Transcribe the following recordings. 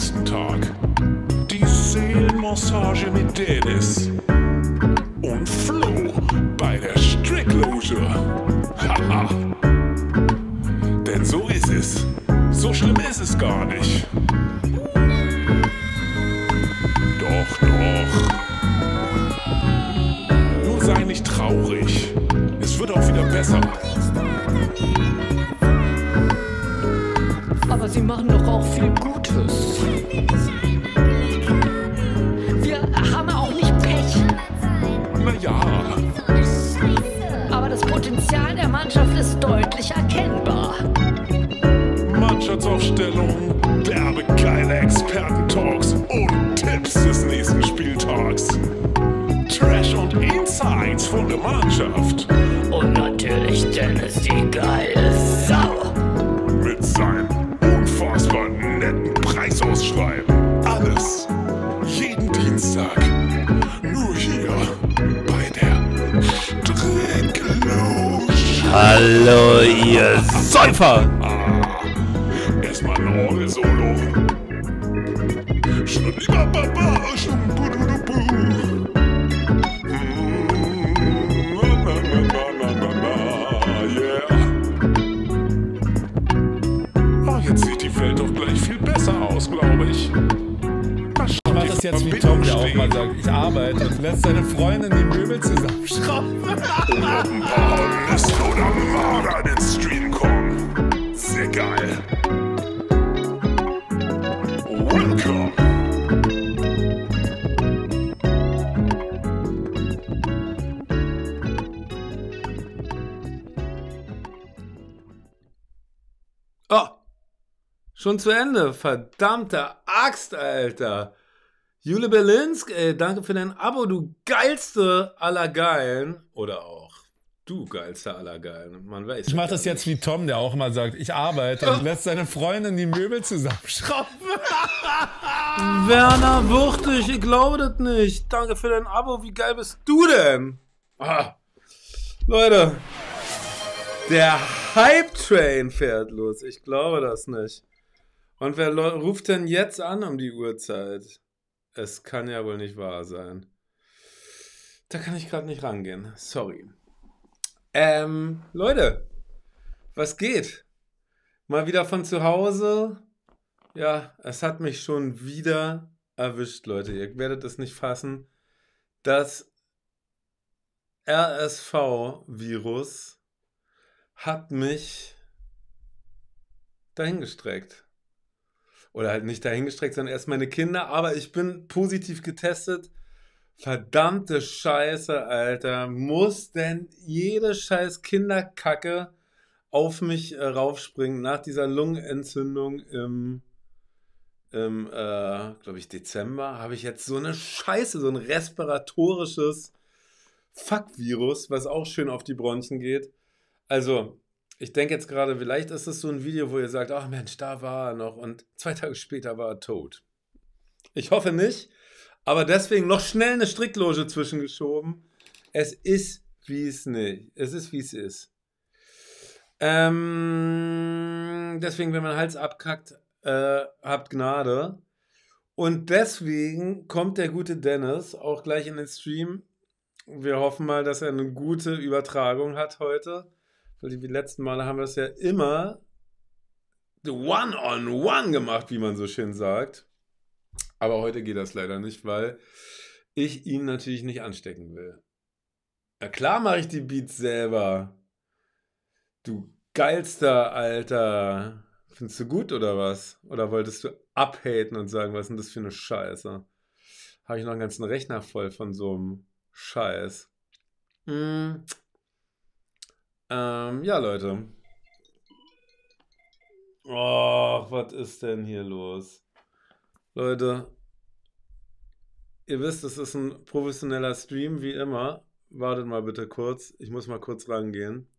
Jason Talk. Schon zu Ende. Verdammte Axt, Alter. Jule Berlinsk, ey, danke für dein Abo, du geilste aller Geilen. Oder auch du geilster aller Geilen. Man weiß. Ich mach das jetzt wie Tom, der auch immer sagt, ich arbeite und lässt seine Freundin die Möbel zusammenschrauben. Werner Wuchtig, ich glaube das nicht. Danke für dein Abo. Wie geil bist du denn? Ah. Leute, der Hype Train fährt los. Ich glaube das nicht. Und wer ruft denn jetzt an um die Uhrzeit? Es kann ja wohl nicht wahr sein. Da kann ich gerade nicht rangehen. Sorry. Ähm, Leute, was geht? Mal wieder von zu Hause. Ja, es hat mich schon wieder erwischt, Leute. Ihr werdet es nicht fassen. Das RSV-Virus hat mich dahingestreckt oder halt nicht dahingestreckt, sondern erst meine Kinder. Aber ich bin positiv getestet. Verdammte Scheiße, Alter. Muss denn jede scheiß Kinderkacke auf mich äh, raufspringen nach dieser Lungenentzündung im, im äh, glaube ich, Dezember? Habe ich jetzt so eine Scheiße, so ein respiratorisches Fuck-Virus, was auch schön auf die Bronchien geht. Also, ich denke jetzt gerade, vielleicht ist es so ein Video, wo ihr sagt, ach Mensch, da war er noch und zwei Tage später war er tot. Ich hoffe nicht, aber deswegen noch schnell eine Strickloge zwischengeschoben. Es ist, wie es nicht. Es ist, wie es ist. Ähm, deswegen, wenn man Hals abkackt, äh, habt Gnade. Und deswegen kommt der gute Dennis auch gleich in den Stream. Wir hoffen mal, dass er eine gute Übertragung hat heute. Weil die letzten Male haben wir es ja immer one-on-one on one gemacht, wie man so schön sagt. Aber heute geht das leider nicht, weil ich ihn natürlich nicht anstecken will. Na klar mache ich die Beats selber. Du geilster Alter. Findest du gut oder was? Oder wolltest du abhaten und sagen, was ist denn das für eine Scheiße? Habe ich noch einen ganzen Rechner voll von so einem Scheiß. Mm, ähm, ja, Leute. Och, was ist denn hier los? Leute, ihr wisst, es ist ein professioneller Stream, wie immer. Wartet mal bitte kurz. Ich muss mal kurz rangehen.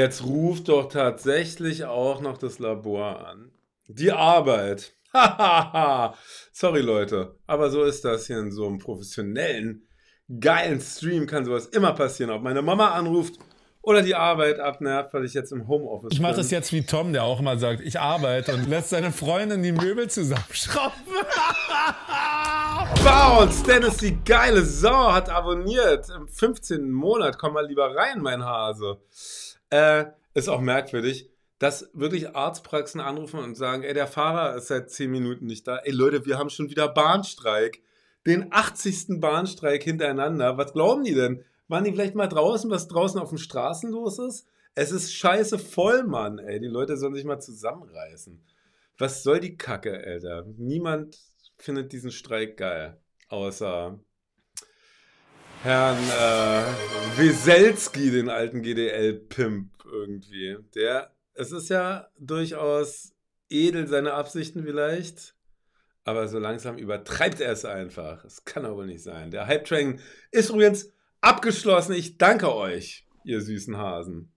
jetzt ruft doch tatsächlich auch noch das Labor an. Die Arbeit. Sorry Leute, aber so ist das hier in so einem professionellen, geilen Stream kann sowas immer passieren. Ob meine Mama anruft oder die Arbeit abnervt, weil ich jetzt im Homeoffice bin. Ich mache das jetzt wie Tom, der auch immer sagt, ich arbeite und lässt seine Freundin die Möbel zusammenschrauben. Bounce, Dennis, die geile Sau, hat abonniert. Im 15. Monat, komm mal lieber rein, mein Hase. Äh, ist auch merkwürdig, dass wirklich Arztpraxen anrufen und sagen, ey, der Fahrer ist seit zehn Minuten nicht da. Ey Leute, wir haben schon wieder Bahnstreik. Den 80. Bahnstreik hintereinander. Was glauben die denn? Waren die vielleicht mal draußen, was draußen auf den Straßen los ist? Es ist scheiße voll, Mann, ey. Die Leute sollen sich mal zusammenreißen. Was soll die Kacke, Alter? Niemand findet diesen Streik geil. Außer Herrn äh, Weselski, den alten GDL-Pimp irgendwie. Der, es ist ja durchaus edel seine Absichten vielleicht, aber so langsam übertreibt er es einfach. Das kann aber nicht sein. Der Hype Train ist übrigens abgeschlossen. Ich danke euch, ihr süßen Hasen.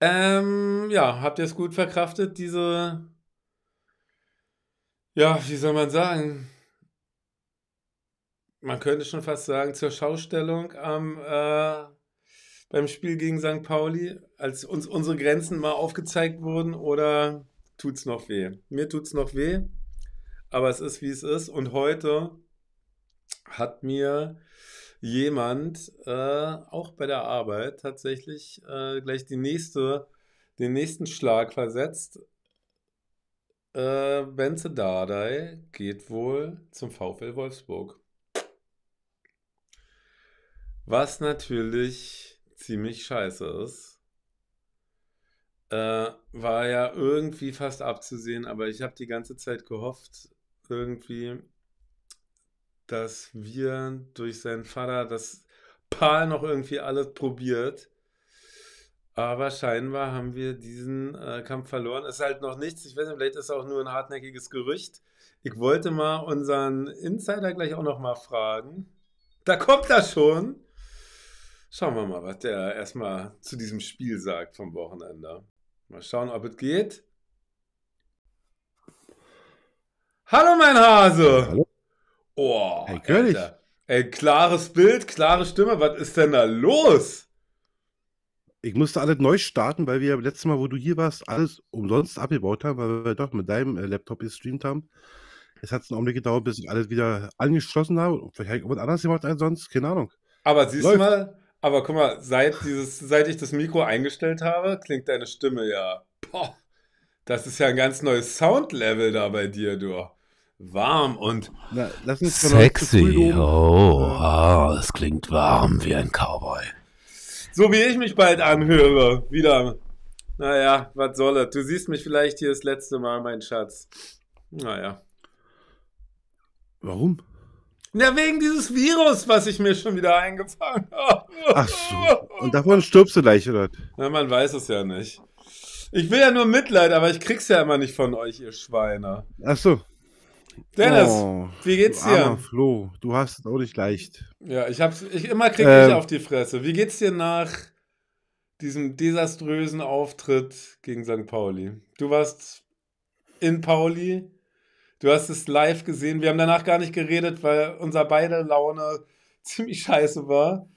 Ähm, ja, habt ihr es gut verkraftet, diese, ja, wie soll man sagen, man könnte schon fast sagen, zur Schaustellung am, äh, beim Spiel gegen St. Pauli, als uns unsere Grenzen mal aufgezeigt wurden? Oder tut's noch weh? Mir tut's noch weh, aber es ist wie es ist. Und heute hat mir jemand äh, auch bei der Arbeit tatsächlich äh, gleich die nächste, den nächsten Schlag versetzt. Äh, Benze Dardai geht wohl zum VfL Wolfsburg. Was natürlich ziemlich scheiße ist. Äh, war ja irgendwie fast abzusehen, aber ich habe die ganze Zeit gehofft, irgendwie, dass wir durch seinen Vater das Paar noch irgendwie alles probiert. Aber scheinbar haben wir diesen äh, Kampf verloren. Ist halt noch nichts. Ich weiß nicht, vielleicht ist es auch nur ein hartnäckiges Gerücht. Ich wollte mal unseren Insider gleich auch noch mal fragen. Da kommt er schon. Schauen wir mal, was der erstmal zu diesem Spiel sagt vom Wochenende. Mal schauen, ob es geht. Hallo, mein Hase! Hallo. Oh, hey, König. Ey, klares Bild, klare Stimme. Was ist denn da los? Ich musste alles neu starten, weil wir letztes Mal, wo du hier warst, alles umsonst abgebaut haben, weil wir doch mit deinem äh, Laptop gestreamt haben. Es hat einen Augenblick gedauert, bis ich alles wieder angeschlossen habe. Vielleicht habe ich irgendwas anderes gemacht als sonst, keine Ahnung. Aber siehst Läuft. du mal, aber guck mal, seit, dieses, seit ich das Mikro eingestellt habe, klingt deine Stimme ja. Boah, das ist ja ein ganz neues Soundlevel da bei dir, du. Warm und Na, sexy. Oh, ah, es klingt warm wie ein Cowboy. So wie ich mich bald anhöre. Wieder. Naja, was soll das? Du siehst mich vielleicht hier das letzte Mal, mein Schatz. Naja. Warum? Ja, wegen dieses Virus, was ich mir schon wieder eingefangen habe. Ach so. Und davon stirbst du gleich, oder? Na, man weiß es ja nicht. Ich will ja nur Mitleid, aber ich krieg's ja immer nicht von euch, ihr Schweine. Ach so. Dennis, oh, wie geht's dir? Armer Flo, du hast es auch nicht leicht. Ja, ich hab's, ich immer krieg ähm, ich auf die Fresse. Wie geht's dir nach diesem desaströsen Auftritt gegen St. Pauli? Du warst in Pauli, Du hast es live gesehen. Wir haben danach gar nicht geredet, weil unser beide Laune ziemlich scheiße war.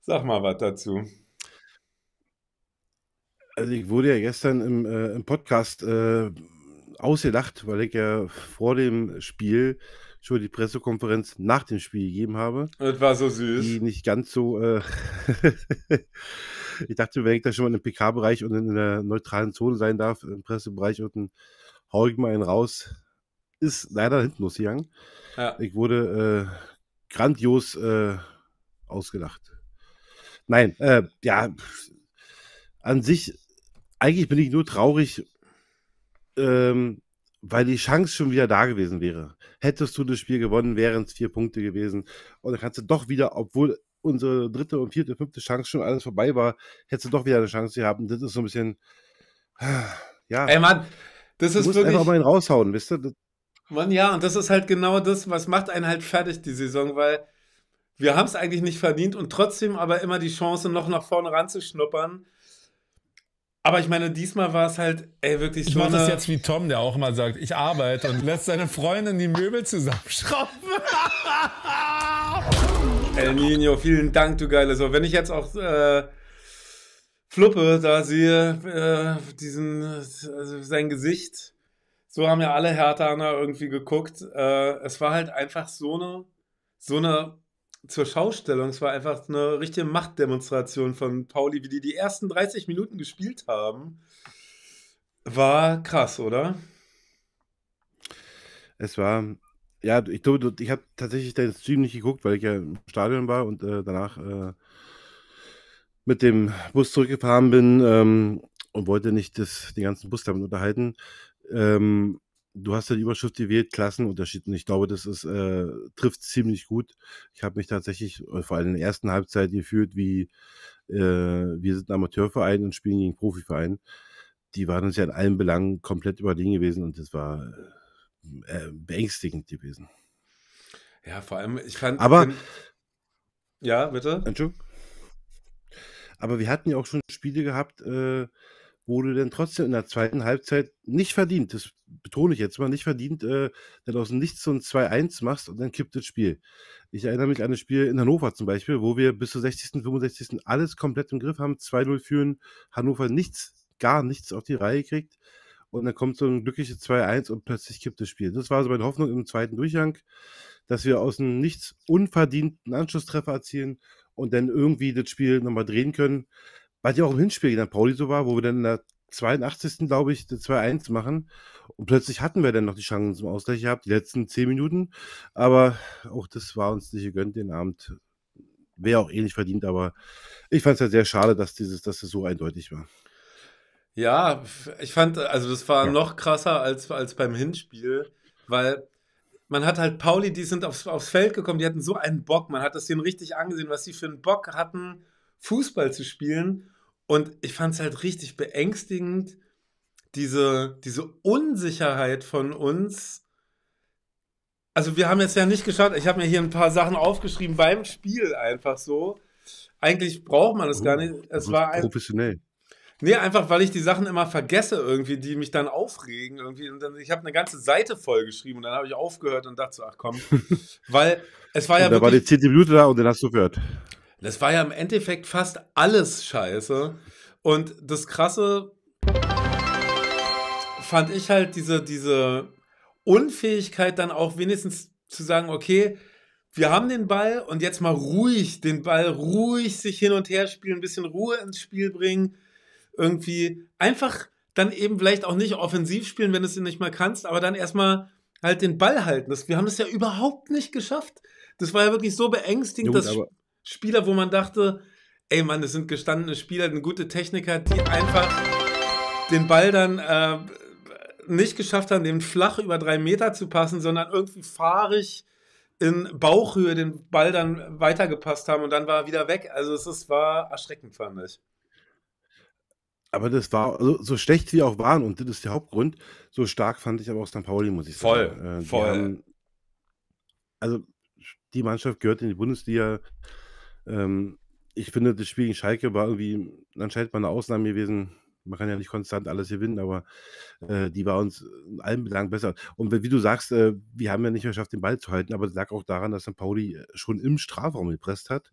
Sag mal was dazu. Also ich wurde ja gestern im, äh, im Podcast äh, ausgelacht, weil ich ja vor dem Spiel schon die Pressekonferenz nach dem Spiel gegeben habe. Das war so süß. Die nicht ganz so. Äh, ich dachte, wenn ich da schon mal im PK-Bereich und in der neutralen Zone sein darf, im Pressebereich unten, hau ich mal einen raus ist leider hinten losgegangen. Ja. Ich wurde äh, grandios äh, ausgelacht. Nein, äh, ja, an sich, eigentlich bin ich nur traurig, ähm, weil die Chance schon wieder da gewesen wäre. Hättest du das Spiel gewonnen, wären es vier Punkte gewesen. Und dann kannst du doch wieder, obwohl unsere dritte und vierte, fünfte Chance schon alles vorbei war, hättest du doch wieder eine Chance gehabt. Und das ist so ein bisschen, ja. Ey, Mann, das ist du musst wirklich. einfach mal ihn raushauen, wisst ihr? Das, Mann, ja, und das ist halt genau das, was macht einen halt fertig die Saison, weil wir haben es eigentlich nicht verdient und trotzdem aber immer die Chance, noch nach vorne ranzuschnuppern. Aber ich meine, diesmal war es halt, ey, wirklich ich so. Ich mache das jetzt wie Tom, der auch immer sagt, ich arbeite und lässt seine Freundin die Möbel zusammenschrauben. El Nino, vielen Dank, du Geile. So, wenn ich jetzt auch äh, Fluppe da sehe, äh, diesen, also sein Gesicht so haben ja alle Herthaner irgendwie geguckt. Äh, es war halt einfach so eine, so eine zur Schaustellung. Es war einfach eine richtige Machtdemonstration von Pauli, wie die die ersten 30 Minuten gespielt haben. War krass, oder? Es war, ja, ich ich habe tatsächlich den Stream nicht geguckt, weil ich ja im Stadion war und äh, danach äh, mit dem Bus zurückgefahren bin ähm, und wollte nicht das, den ganzen Bus damit unterhalten. Ähm, du hast ja die Überschrift gewählt, Klassenunterschied. Und ich glaube, das ist, äh, trifft ziemlich gut. Ich habe mich tatsächlich, äh, vor allem in der ersten Halbzeit, gefühlt wie äh, wir sind Amateurverein und spielen gegen Profiverein. Die waren uns ja in allen Belangen komplett überlegen gewesen und das war äh, beängstigend gewesen. Ja, vor allem, ich fand. Aber. Ähm, ja, bitte. Entschuldigung. Aber wir hatten ja auch schon Spiele gehabt, äh, wurde denn trotzdem in der zweiten Halbzeit nicht verdient, das betone ich jetzt mal, nicht verdient, äh, denn aus Nichts so ein 2-1 machst und dann kippt das Spiel. Ich erinnere mich an das Spiel in Hannover zum Beispiel, wo wir bis zur 60., 65. alles komplett im Griff haben, 2-0 führen, Hannover nichts, gar nichts auf die Reihe kriegt und dann kommt so ein glückliches 2-1 und plötzlich kippt das Spiel. Das war so meine Hoffnung im zweiten Durchgang, dass wir aus dem Nichts unverdienten Anschlusstreffer erzielen und dann irgendwie das Spiel nochmal drehen können was ja auch im Hinspiel gegen Pauli so war, wo wir dann in der 82. glaube ich 2-1 machen und plötzlich hatten wir dann noch die Chancen zum Ausgleich gehabt, die letzten 10 Minuten, aber auch das war uns nicht gegönnt den Abend. Wäre auch ähnlich eh verdient, aber ich fand es ja halt sehr schade, dass dieses, dass es so eindeutig war. Ja, ich fand, also das war ja. noch krasser als, als beim Hinspiel, weil man hat halt Pauli, die sind aufs, aufs Feld gekommen, die hatten so einen Bock, man hat das denen richtig angesehen, was sie für einen Bock hatten Fußball zu spielen. Und ich fand es halt richtig beängstigend, diese, diese Unsicherheit von uns. Also wir haben jetzt ja nicht geschaut, ich habe mir hier ein paar Sachen aufgeschrieben beim Spiel einfach so. Eigentlich braucht man das oh, gar nicht. Es also war professionell. Nee, einfach weil ich die Sachen immer vergesse irgendwie, die mich dann aufregen irgendwie. Und dann, ich habe eine ganze Seite voll geschrieben und dann habe ich aufgehört und dachte so, ach komm. weil es war ja. Und da wirklich, war die 10. Minute da und dann hast du gehört. Das war ja im Endeffekt fast alles scheiße. Und das Krasse fand ich halt diese, diese Unfähigkeit dann auch wenigstens zu sagen, okay, wir haben den Ball und jetzt mal ruhig den Ball, ruhig sich hin und her spielen, ein bisschen Ruhe ins Spiel bringen. Irgendwie einfach dann eben vielleicht auch nicht offensiv spielen, wenn du es nicht mal kannst, aber dann erstmal halt den Ball halten. Das, wir haben das ja überhaupt nicht geschafft. Das war ja wirklich so beängstigend, Jugend, das, Spieler, wo man dachte, ey Mann, das sind gestandene Spieler, eine gute Techniker, die einfach den Ball dann äh, nicht geschafft haben, den flach über drei Meter zu passen, sondern irgendwie fahrig in Bauchhöhe den Ball dann weitergepasst haben und dann war er wieder weg. Also es ist, war erschreckend, fand ich. Aber das war, also so schlecht wie auch waren, und das ist der Hauptgrund, so stark fand ich aber auch St. Pauli, muss ich voll, sagen. Äh, voll, voll. also die Mannschaft gehört in die Bundesliga ähm, ich finde, das Spiel gegen Schalke war irgendwie anscheinend mal eine Ausnahme gewesen. Man kann ja nicht konstant alles gewinnen, aber äh, die war uns in allen Belangen besser. Und wie du sagst, äh, wir haben ja nicht mehr geschafft, den Ball zu halten, aber das lag auch daran, dass St. Pauli äh, schon im Strafraum gepresst hat.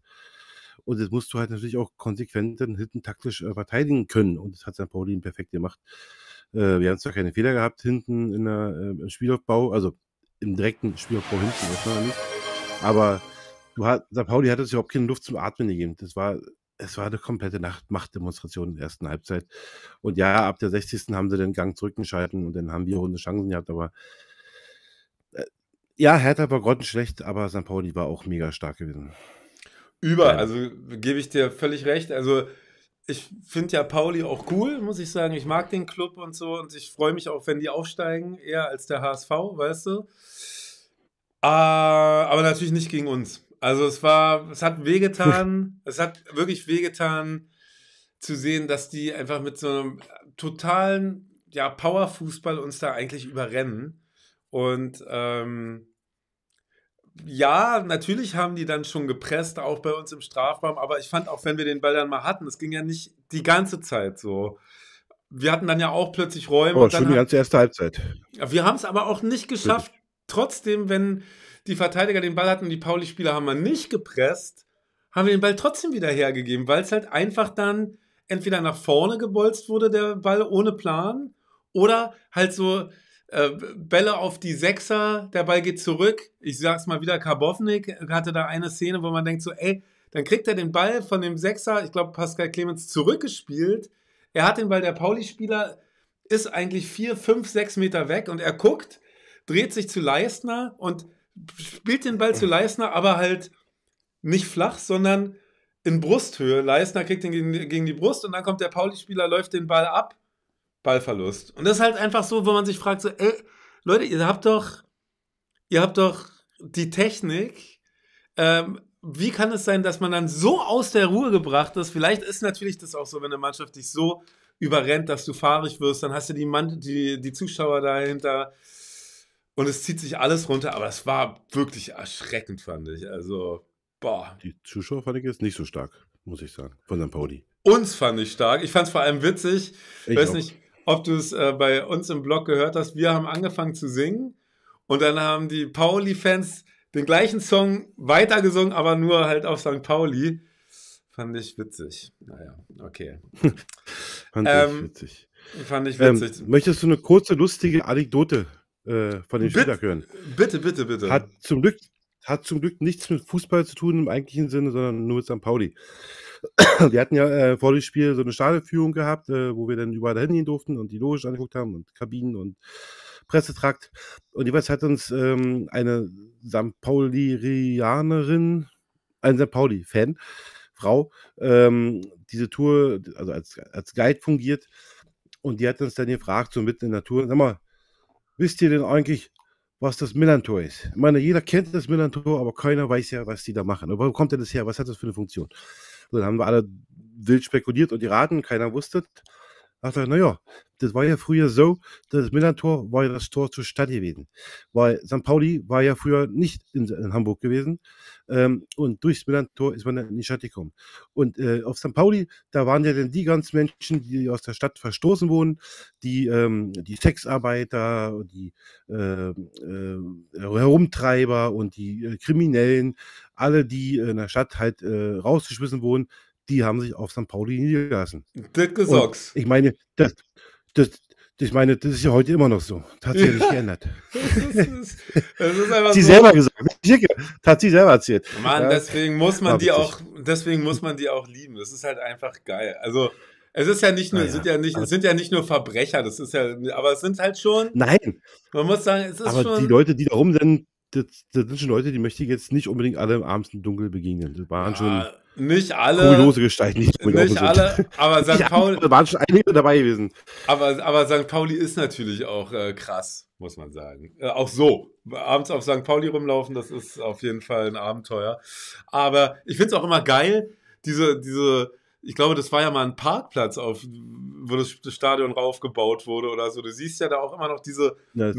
Und jetzt musst du halt natürlich auch konsequent dann hinten taktisch äh, verteidigen können. Und das hat St. Pauli perfekt gemacht. Äh, wir haben zwar keine Fehler gehabt hinten der, äh, im Spielaufbau, also im direkten Spielaufbau hinten, aber Du hat, der Pauli hat es überhaupt keine Luft zum Atmen gegeben. Das war, es war eine komplette Nacht, Machtdemonstration in der ersten Halbzeit. Und ja, ab der 60. haben sie den Gang zurückgeschalten und dann haben wir runde Chancen gehabt, aber äh, ja, Hertha war grottenschlecht, aber St. Pauli war auch mega stark gewesen. Über, ja. also gebe ich dir völlig recht. Also ich finde ja Pauli auch cool, muss ich sagen. Ich mag den Club und so und ich freue mich auch, wenn die aufsteigen, eher als der HSV, weißt du. Ah, aber natürlich nicht gegen uns. Also es war, es hat wehgetan, es hat wirklich wehgetan zu sehen, dass die einfach mit so einem totalen ja, Powerfußball uns da eigentlich überrennen. Und ähm, ja, natürlich haben die dann schon gepresst, auch bei uns im Strafraum, aber ich fand auch, wenn wir den Ball dann mal hatten, es ging ja nicht die ganze Zeit so. Wir hatten dann ja auch plötzlich Räume. Oh, schon die ganze erste Halbzeit. Wir haben es aber auch nicht geschafft, trotzdem, wenn die Verteidiger den Ball hatten, die Pauli-Spieler haben wir nicht gepresst, haben wir den Ball trotzdem wieder hergegeben, weil es halt einfach dann entweder nach vorne gebolzt wurde, der Ball ohne Plan, oder halt so äh, Bälle auf die Sechser, der Ball geht zurück. Ich sag's mal wieder, Karbovnik hatte da eine Szene, wo man denkt so, ey, dann kriegt er den Ball von dem Sechser, ich glaube Pascal Clemens, zurückgespielt. Er hat den Ball, der Pauli-Spieler ist eigentlich vier, fünf, sechs Meter weg und er guckt, dreht sich zu Leistner und spielt den Ball zu Leisner, aber halt nicht flach, sondern in Brusthöhe. Leisner kriegt den gegen, gegen die Brust und dann kommt der Pauli-Spieler, läuft den Ball ab. Ballverlust. Und das ist halt einfach so, wo man sich fragt, so, ey, Leute, ihr habt doch, ihr habt doch die Technik. Ähm, wie kann es sein, dass man dann so aus der Ruhe gebracht ist? Vielleicht ist natürlich das auch so, wenn eine Mannschaft dich so überrennt, dass du fahrig wirst, dann hast du die, Mann, die, die Zuschauer dahinter und es zieht sich alles runter, aber es war wirklich erschreckend, fand ich. Also, boah. Die Zuschauer fand ich jetzt nicht so stark, muss ich sagen, von St. Pauli. Uns fand ich stark. Ich fand es vor allem witzig. Ich weiß auch. nicht, ob du es äh, bei uns im Blog gehört hast. Wir haben angefangen zu singen und dann haben die Pauli-Fans den gleichen Song weitergesungen, aber nur halt auf St. Pauli. Fand ich witzig. Naja, okay. fand ähm, ich witzig. Fand ich ähm, witzig. Ähm, möchtest du eine kurze, lustige Anekdote äh, von den Schülerkören. Bitte, bitte, bitte. Hat zum, Glück, hat zum Glück nichts mit Fußball zu tun im eigentlichen Sinne, sondern nur mit St. Pauli. Wir hatten ja äh, vor dem Spiel so eine Stadionführung gehabt, äh, wo wir dann überall dahin gehen durften und die Loge angeguckt haben und Kabinen und Pressetrakt. Und jeweils hat uns ähm, eine St. Paulirianerin, ein St. Pauli-Fan, Frau, ähm, diese Tour, also als, als Guide fungiert. Und die hat uns dann gefragt, so mitten in der Tour, sag mal, Wisst ihr denn eigentlich, was das Millantor ist? Ich meine, jeder kennt das Millantor, aber keiner weiß ja, was die da machen. Aber wo kommt denn das her? Was hat das für eine Funktion? So, dann haben wir alle wild spekuliert und geraten, keiner wusste. Da dachte naja, das war ja früher so, das Millantor war ja das Tor zur Stadt gewesen. Weil St. Pauli war ja früher nicht in, in Hamburg gewesen, ähm, und durchs Milan-Tor ist man dann in die Stadt gekommen. Und äh, auf St. Pauli, da waren ja dann die ganzen Menschen, die aus der Stadt verstoßen wurden, die, ähm, die Sexarbeiter, die äh, äh, Herumtreiber und die äh, Kriminellen, alle, die in der Stadt halt äh, rausgeschmissen wurden, die haben sich auf St. Pauli niedergelassen. Das gesagt. Ich meine, das, das, ich meine, das ist ja heute immer noch so. Tatsächlich ja geändert. das ist, das ist hat sie so. selber gesagt. Hat sie selber erzählt. Mann, ja. deswegen muss man War die auch, deswegen muss man die auch lieben. Das ist halt einfach geil. Also, es ist ja nicht nur, naja. sind ja nicht, sind ja nicht nur Verbrecher, das ist ja, aber es sind halt schon. Nein. Man muss sagen, es ist aber schon. Aber die Leute, die da rum sind, das, das, sind schon Leute, die möchte ich jetzt nicht unbedingt alle abends im Dunkeln begegnen. Das waren ja. schon nicht alle. Kuriose Gestalt, nicht, nicht alle, aber St. Ja, Pauli. Da waren schon einige dabei gewesen. Aber, aber St. Pauli ist natürlich auch äh, krass, muss man sagen. Äh, auch so. Abends auf St. Pauli rumlaufen, das ist auf jeden Fall ein Abenteuer. Aber ich finde es auch immer geil, diese, diese, ich glaube, das war ja mal ein Parkplatz, auf, wo das Stadion raufgebaut wurde oder so. Du siehst ja da auch immer noch diese. Ja,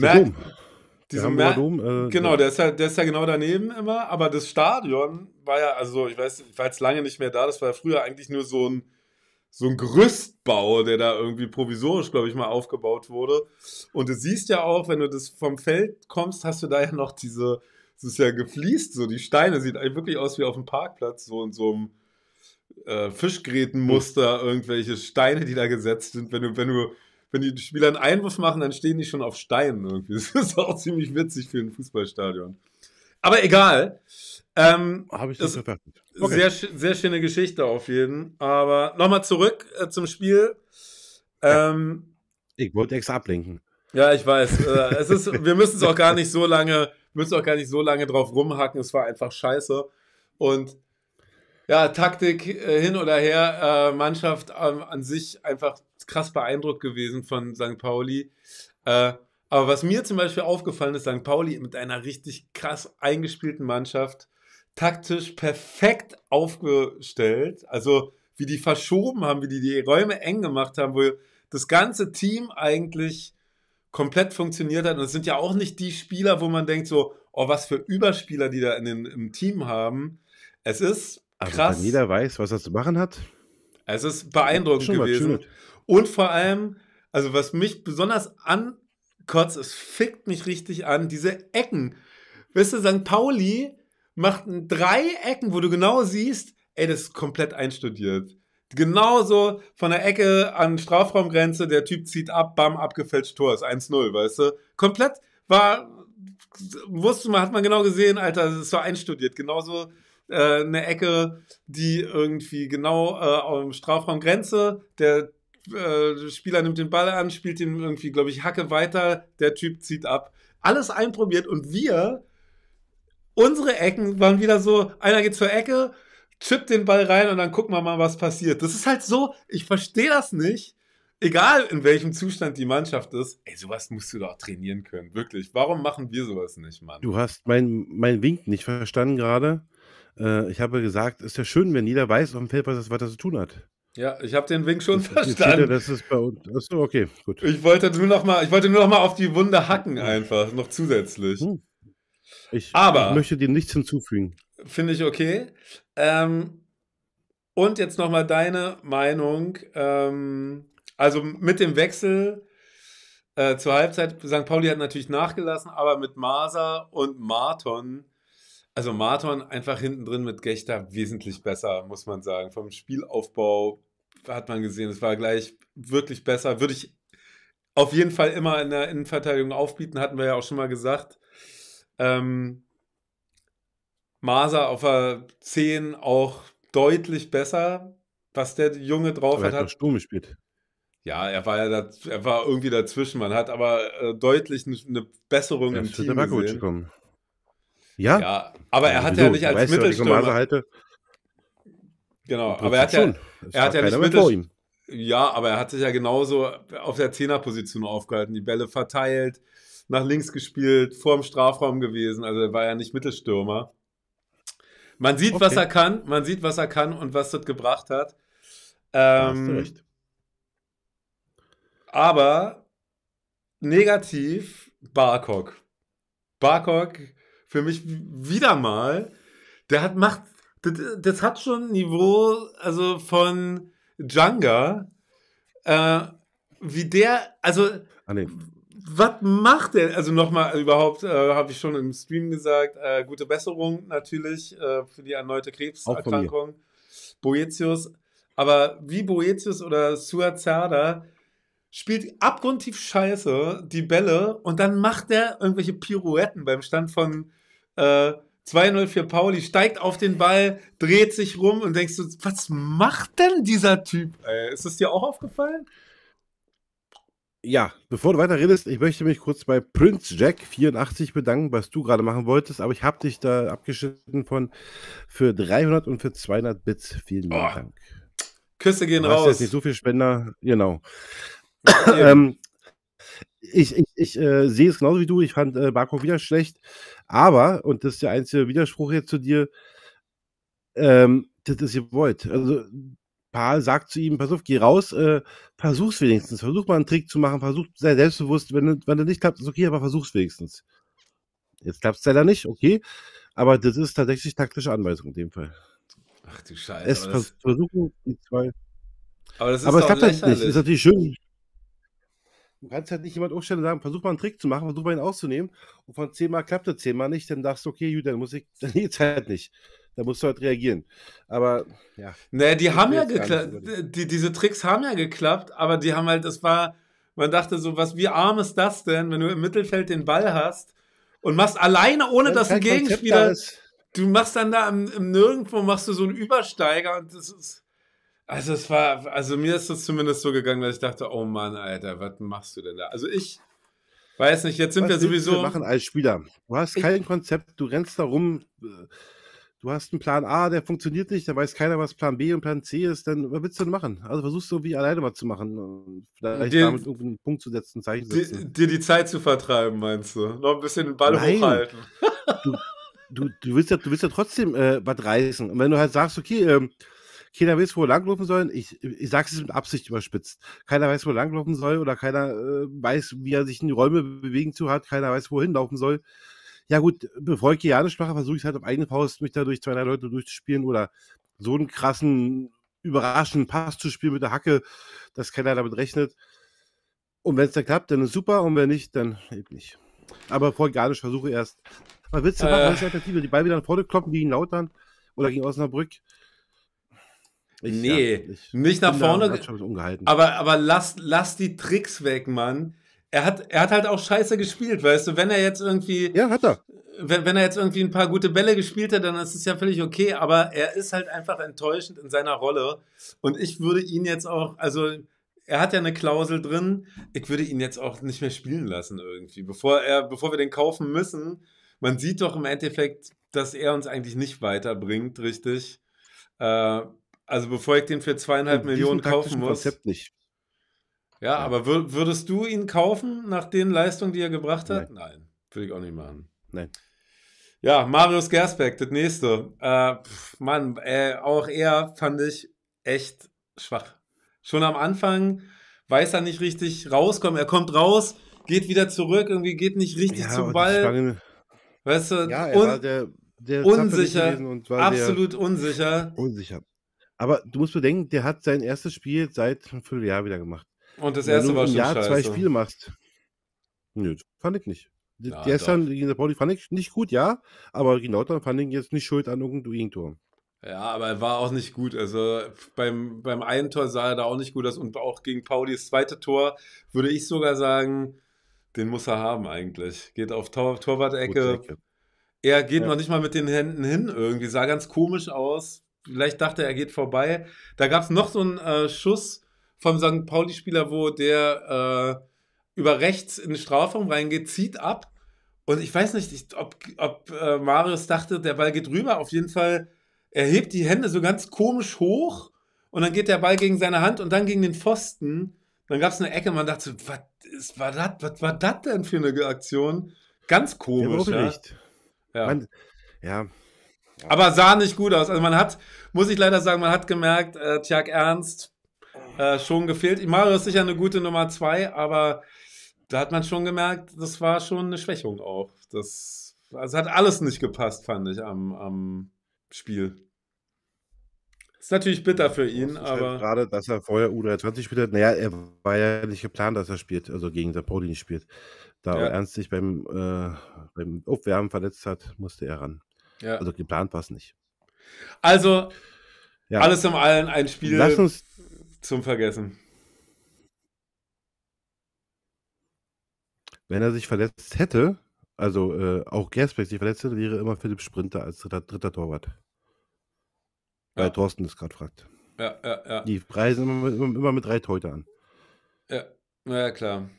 diesem Mer Dom, äh, genau, ja. der ist ja, halt, der ist ja genau daneben immer, aber das Stadion war ja, also ich weiß, ich war jetzt lange nicht mehr da, das war ja früher eigentlich nur so ein, so ein Gerüstbau, der da irgendwie provisorisch, glaube ich, mal aufgebaut wurde. Und du siehst ja auch, wenn du das vom Feld kommst, hast du da ja noch diese, es ist ja gefliest, so die Steine sieht eigentlich wirklich aus wie auf dem Parkplatz, so in so einem äh, Fischgrätenmuster, irgendwelche Steine, die da gesetzt sind. Wenn du, wenn du wenn die Spieler einen Einwurf machen, dann stehen die schon auf Steinen irgendwie. Das ist auch ziemlich witzig für ein Fußballstadion. Aber egal. Ähm, Habe ich das verpasst. Okay. Sehr, sehr schöne Geschichte auf jeden. Aber nochmal zurück äh, zum Spiel. Ähm, ich wollte extra ablenken. Ja, ich weiß. Äh, es ist, wir müssen es auch gar nicht so lange, müssen auch gar nicht so lange drauf rumhacken. Es war einfach scheiße. Und ja, Taktik äh, hin oder her, äh, Mannschaft ähm, an sich einfach krass beeindruckt gewesen von St. Pauli. Äh, aber was mir zum Beispiel aufgefallen ist, St. Pauli mit einer richtig krass eingespielten Mannschaft, taktisch perfekt aufgestellt. Also wie die verschoben haben, wie die die Räume eng gemacht haben, wo das ganze Team eigentlich komplett funktioniert hat. Und es sind ja auch nicht die Spieler, wo man denkt so, oh, was für Überspieler die da in den, im Team haben. Es ist also, krass. Also, jeder weiß, was er zu machen hat. Es ist beeindruckend gewesen. Und vor allem, also was mich besonders ankotzt, es fickt mich richtig an, diese Ecken. Weißt du, St. Pauli macht drei Ecken, wo du genau siehst, ey, das ist komplett einstudiert. Genauso von der Ecke an Strafraumgrenze, der Typ zieht ab, bam, abgefälscht Tor, ist 1-0, weißt du? Komplett war, wusste man, hat man genau gesehen, Alter, das ist so einstudiert. Genauso äh, eine Ecke, die irgendwie genau äh, am Strafraum Grenze, der äh, Spieler nimmt den Ball an, spielt ihn irgendwie, glaube ich, Hacke weiter, der Typ zieht ab. Alles einprobiert und wir, unsere Ecken waren wieder so, einer geht zur Ecke, chippt den Ball rein und dann gucken wir mal, was passiert. Das ist halt so, ich verstehe das nicht. Egal in welchem Zustand die Mannschaft ist, ey, sowas musst du doch trainieren können, wirklich. Warum machen wir sowas nicht, Mann? Du hast meinen mein Wink nicht verstanden gerade. Äh, ich habe gesagt, ist ja schön, wenn jeder weiß auf dem Feld, was, er zu tun hat. Ja, ich habe den Wink schon verstanden. Jeder, das ist bei uns. Achso, okay, gut. Ich wollte nur noch mal, ich wollte nur noch mal auf die Wunde hacken einfach, noch zusätzlich. Hm. Ich, Aber, ich möchte dir nichts hinzufügen. Finde ich okay. Ähm, und jetzt noch mal deine Meinung. Ähm, also mit dem Wechsel äh, zur Halbzeit, St. Pauli hat natürlich nachgelassen, aber mit Maser und Marton, also Marton einfach hinten drin mit Gechter wesentlich besser, muss man sagen. Vom Spielaufbau hat man gesehen. Es war gleich wirklich besser. Würde ich auf jeden Fall immer in der Innenverteidigung aufbieten, hatten wir ja auch schon mal gesagt. Ähm, Maser auf der 10 auch deutlich besser, was der Junge drauf aber hat. Er hat Sturm gespielt. Ja, er war ja da, er war irgendwie dazwischen. Man hat aber äh, deutlich eine, Besserung ja, im Team gesehen. Ja? ja, aber er hat ja, nicht als weißt Mittelstürmer. Genau, aber er hat ja, er hat ja nicht mit vor ihm. Ja, aber er hat sich ja genauso auf der Zehnerposition aufgehalten, die Bälle verteilt, nach links gespielt, vorm Strafraum gewesen, also er war ja nicht Mittelstürmer. Man sieht, okay. was er kann, man sieht, was er kann und was das gebracht hat. Ähm, hast recht. Aber negativ Barkok. Barkok für mich wieder mal, der hat macht das, das hat schon ein Niveau, also von Janga. Äh, wie der, also. Ah, nee. Was macht der? Also nochmal also überhaupt, äh, habe ich schon im Stream gesagt, äh, gute Besserung natürlich äh, für die erneute Krebserkrankung. Boetius. Aber wie Boetius oder Suazada spielt abgrundtief scheiße die Bälle und dann macht er irgendwelche Pirouetten beim Stand von äh, 2-0 für Pauli, steigt auf den Ball, dreht sich rum und denkst du, was macht denn dieser Typ? Äh, ist es dir auch aufgefallen? Ja, bevor du weiterredest, ich möchte mich kurz bei Prince Jack 84 bedanken, was du gerade machen wolltest, aber ich habe dich da abgeschnitten von für 300 und für 200 Bits. Vielen oh. Dank. Küsse gehen du raus. Hast jetzt nicht so viel Spender, genau. ähm, ich, ich, ich äh, sehe es genauso wie du. Ich fand äh, Barkov wieder schlecht. Aber, und das ist der einzige Widerspruch jetzt zu dir, ähm, das ist ihr wollt. Also, Paul sagt zu ihm, pass auf, geh raus, äh, versuch's wenigstens, versuch mal einen Trick zu machen, versuch, sei selbstbewusst, wenn du, wenn du nicht klappt, ist okay, aber versuch's wenigstens. Jetzt klappt es leider nicht, okay, aber das ist tatsächlich taktische Anweisung in dem Fall. Ach du Scheiße. Es versuchen die zwei. Aber, das ist aber es klappt halt nicht. Ist natürlich schön. Du kannst halt nicht jemand umstellen und sagen, versuch mal einen Trick zu machen, versuch mal ihn auszunehmen. Und von zehnmal klappt er zehnmal nicht, dann sagst du, okay, gut, dann muss ich, dann geht's halt nicht. Da musst du halt reagieren. Aber ja. Ne, die haben ja geklappt. Die, diese Tricks haben ja geklappt, aber die haben halt, das war, man dachte so, was, wie arm ist das denn, wenn du im Mittelfeld den Ball hast und machst alleine, ohne dass ein Gegenspieler. Da du machst dann da im, im Nirgendwo machst du so einen Übersteiger und das ist. Also es war, also mir ist es zumindest so gegangen, dass ich dachte, oh Mann, Alter, was machst du denn da? Also ich weiß nicht, jetzt sind was wir sowieso. Wir machen als Spieler. Du hast kein Konzept, du rennst da rum. Äh, du hast einen Plan A, der funktioniert nicht, da weiß keiner, was Plan B und Plan C ist, dann was willst du denn machen? Also versuchst du wie alleine was zu machen. Vielleicht dir, damit irgendeinen Punkt zu setzen, ein Zeichen zu setzen. Dir, die Zeit zu vertreiben, meinst du? Noch ein bisschen den Ball Nein. hochhalten. Du, du, du, willst ja, du willst ja trotzdem äh, was reißen. Und wenn du halt sagst, okay, ähm, keiner weiß, wo er langlaufen soll. Ich, ich sage es mit Absicht überspitzt. Keiner weiß, wo er langlaufen soll oder keiner äh, weiß, wie er sich in die Räume bewegen zu hat. Keiner weiß, wohin laufen soll. Ja gut, bevor ich ja mache, versuche ich halt auf eigene Faust, mich da durch zwei, drei Leute durchzuspielen oder so einen krassen, überraschenden Pass zu spielen mit der Hacke, dass keiner damit rechnet. Und wenn es dann klappt, dann ist super und wenn nicht, dann eben nicht. Aber bevor vor Garnisch versuche erst. Was willst du machen? Äh. Alternative, die Ball wieder nach vorne kloppen gegen Lautern oder gegen Osnabrück. Ich, nee, ja, nicht nach vorne. Da, aber, aber lass, lass die Tricks weg, Mann. Er hat, er hat halt auch scheiße gespielt, weißt du, wenn er jetzt irgendwie. Ja, hat er. Wenn, wenn er jetzt irgendwie ein paar gute Bälle gespielt hat, dann ist es ja völlig okay, aber er ist halt einfach enttäuschend in seiner Rolle. Und ich würde ihn jetzt auch, also er hat ja eine Klausel drin, ich würde ihn jetzt auch nicht mehr spielen lassen irgendwie, bevor er, bevor wir den kaufen müssen. Man sieht doch im Endeffekt, dass er uns eigentlich nicht weiterbringt, richtig. Äh, also bevor ich den für zweieinhalb In Millionen kaufen muss. Konzept nicht. Ja, ja. aber wür würdest du ihn kaufen nach den Leistungen, die er gebracht hat? Nein, Nein würde ich auch nicht machen. Nein. Ja, Marius Gersbeck, das nächste. Äh, Mann, äh, auch er fand ich echt schwach. Schon am Anfang weiß er nicht richtig rauskommen. Er kommt raus, geht wieder zurück, irgendwie geht nicht richtig ja, zum Ball. weißt du, ja, er war der, der unsicher, absolut sehr unsicher. Unsicher. Aber du musst bedenken, der hat sein erstes Spiel seit einem Vierteljahr wieder gemacht. Und das erste Wenn du war schon Jahr scheiße. zwei Spiele machst. Nö, fand ich nicht. Ja, Gestern gegen der Pauli fand ich nicht gut, ja, aber gegen Lautern fand ich jetzt nicht schuld an irgendeinem Tor. Ja, aber er war auch nicht gut. Also beim, beim einen Tor sah er da auch nicht gut aus und auch gegen Paulis zweite Tor würde ich sogar sagen, den muss er haben eigentlich. Geht auf Tor Torwart-Ecke. Er geht ja. noch nicht mal mit den Händen hin irgendwie, sah ganz komisch aus vielleicht dachte er, er geht vorbei. Da gab es noch so einen äh, Schuss vom St. Pauli-Spieler, wo der äh, über rechts in den Strafraum reingeht, zieht ab. Und ich weiß nicht, ich, ob, ob äh, Marius dachte, der Ball geht rüber. Auf jeden Fall, er hebt die Hände so ganz komisch hoch und dann geht der Ball gegen seine Hand und dann gegen den Pfosten. Dann gab es eine Ecke, man dachte, was war das, was war das denn für eine Aktion? Ganz komisch. Ja, ja. Man, ja. Aber sah nicht gut aus. Also man hat, muss ich leider sagen, man hat gemerkt, äh, Tjag Ernst äh, schon gefehlt. Mario ist sicher eine gute Nummer zwei, aber da hat man schon gemerkt, das war schon eine Schwächung auch. Das also hat alles nicht gepasst, fand ich am, am Spiel. Ist natürlich bitter für ihn, halt aber. Gerade, dass er vorher U23 spielt hat, naja, er war ja nicht geplant, dass er spielt, also gegen St. nicht spielt. Da ja. er ernstlich beim, äh, beim Aufwärmen verletzt hat, musste er ran. Ja. Also geplant war es nicht. Also, ja. alles im Allen ein Spiel Lass uns zum Vergessen. Wenn er sich verletzt hätte, also äh, auch Gersbeck sich verletzt hätte, wäre immer Philipp Sprinter als dritter, dritter Torwart. Weil Thorsten das gerade fragt. Ja, ja, ja. Die Preise immer, immer, immer mit drei Torhüter an. Ja, na ja, klar.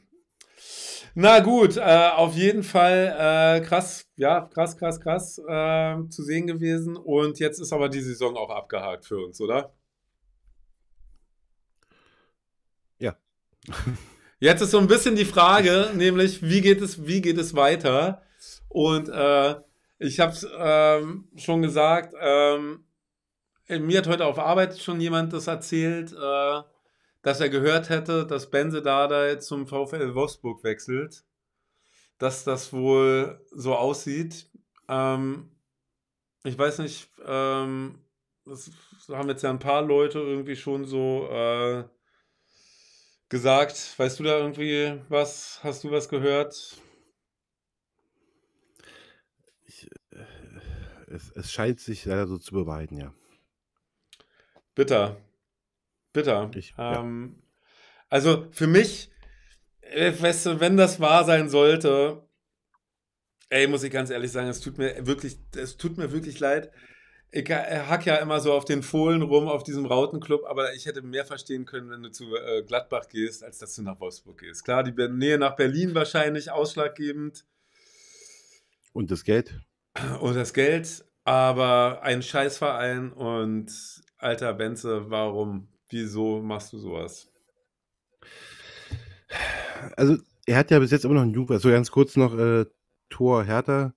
Na gut, äh, auf jeden Fall äh, krass, ja, krass, krass, krass äh, zu sehen gewesen. Und jetzt ist aber die Saison auch abgehakt für uns, oder? Ja. jetzt ist so ein bisschen die Frage, nämlich wie geht es, wie geht es weiter? Und äh, ich habe es ähm, schon gesagt, ähm, mir hat heute auf Arbeit schon jemand das erzählt. Äh, dass er gehört hätte, dass Benze Dardai zum VfL Wolfsburg wechselt, dass das wohl so aussieht. Ähm, ich weiß nicht, ähm, das haben jetzt ja ein paar Leute irgendwie schon so äh, gesagt. Weißt du da irgendwie was? Hast du was gehört? Ich, äh, es, es scheint sich leider so zu beweiden, ja. Bitter bitter. Ich, ähm, ja. Also für mich, äh, weißt du, wenn das wahr sein sollte, ey, muss ich ganz ehrlich sagen, es tut mir wirklich, es tut mir wirklich leid. Ich äh, hack ja immer so auf den Fohlen rum, auf diesem Rautenclub, aber ich hätte mehr verstehen können, wenn du zu äh, Gladbach gehst, als dass du nach Wolfsburg gehst. Klar, die Nähe nach Berlin wahrscheinlich ausschlaggebend. Und das Geld. Und das Geld, aber ein Scheißverein und alter Benze, warum Wieso machst du sowas? Also, er hat ja bis jetzt immer noch einen Jugend. Also ganz kurz noch äh, Tor Hertha.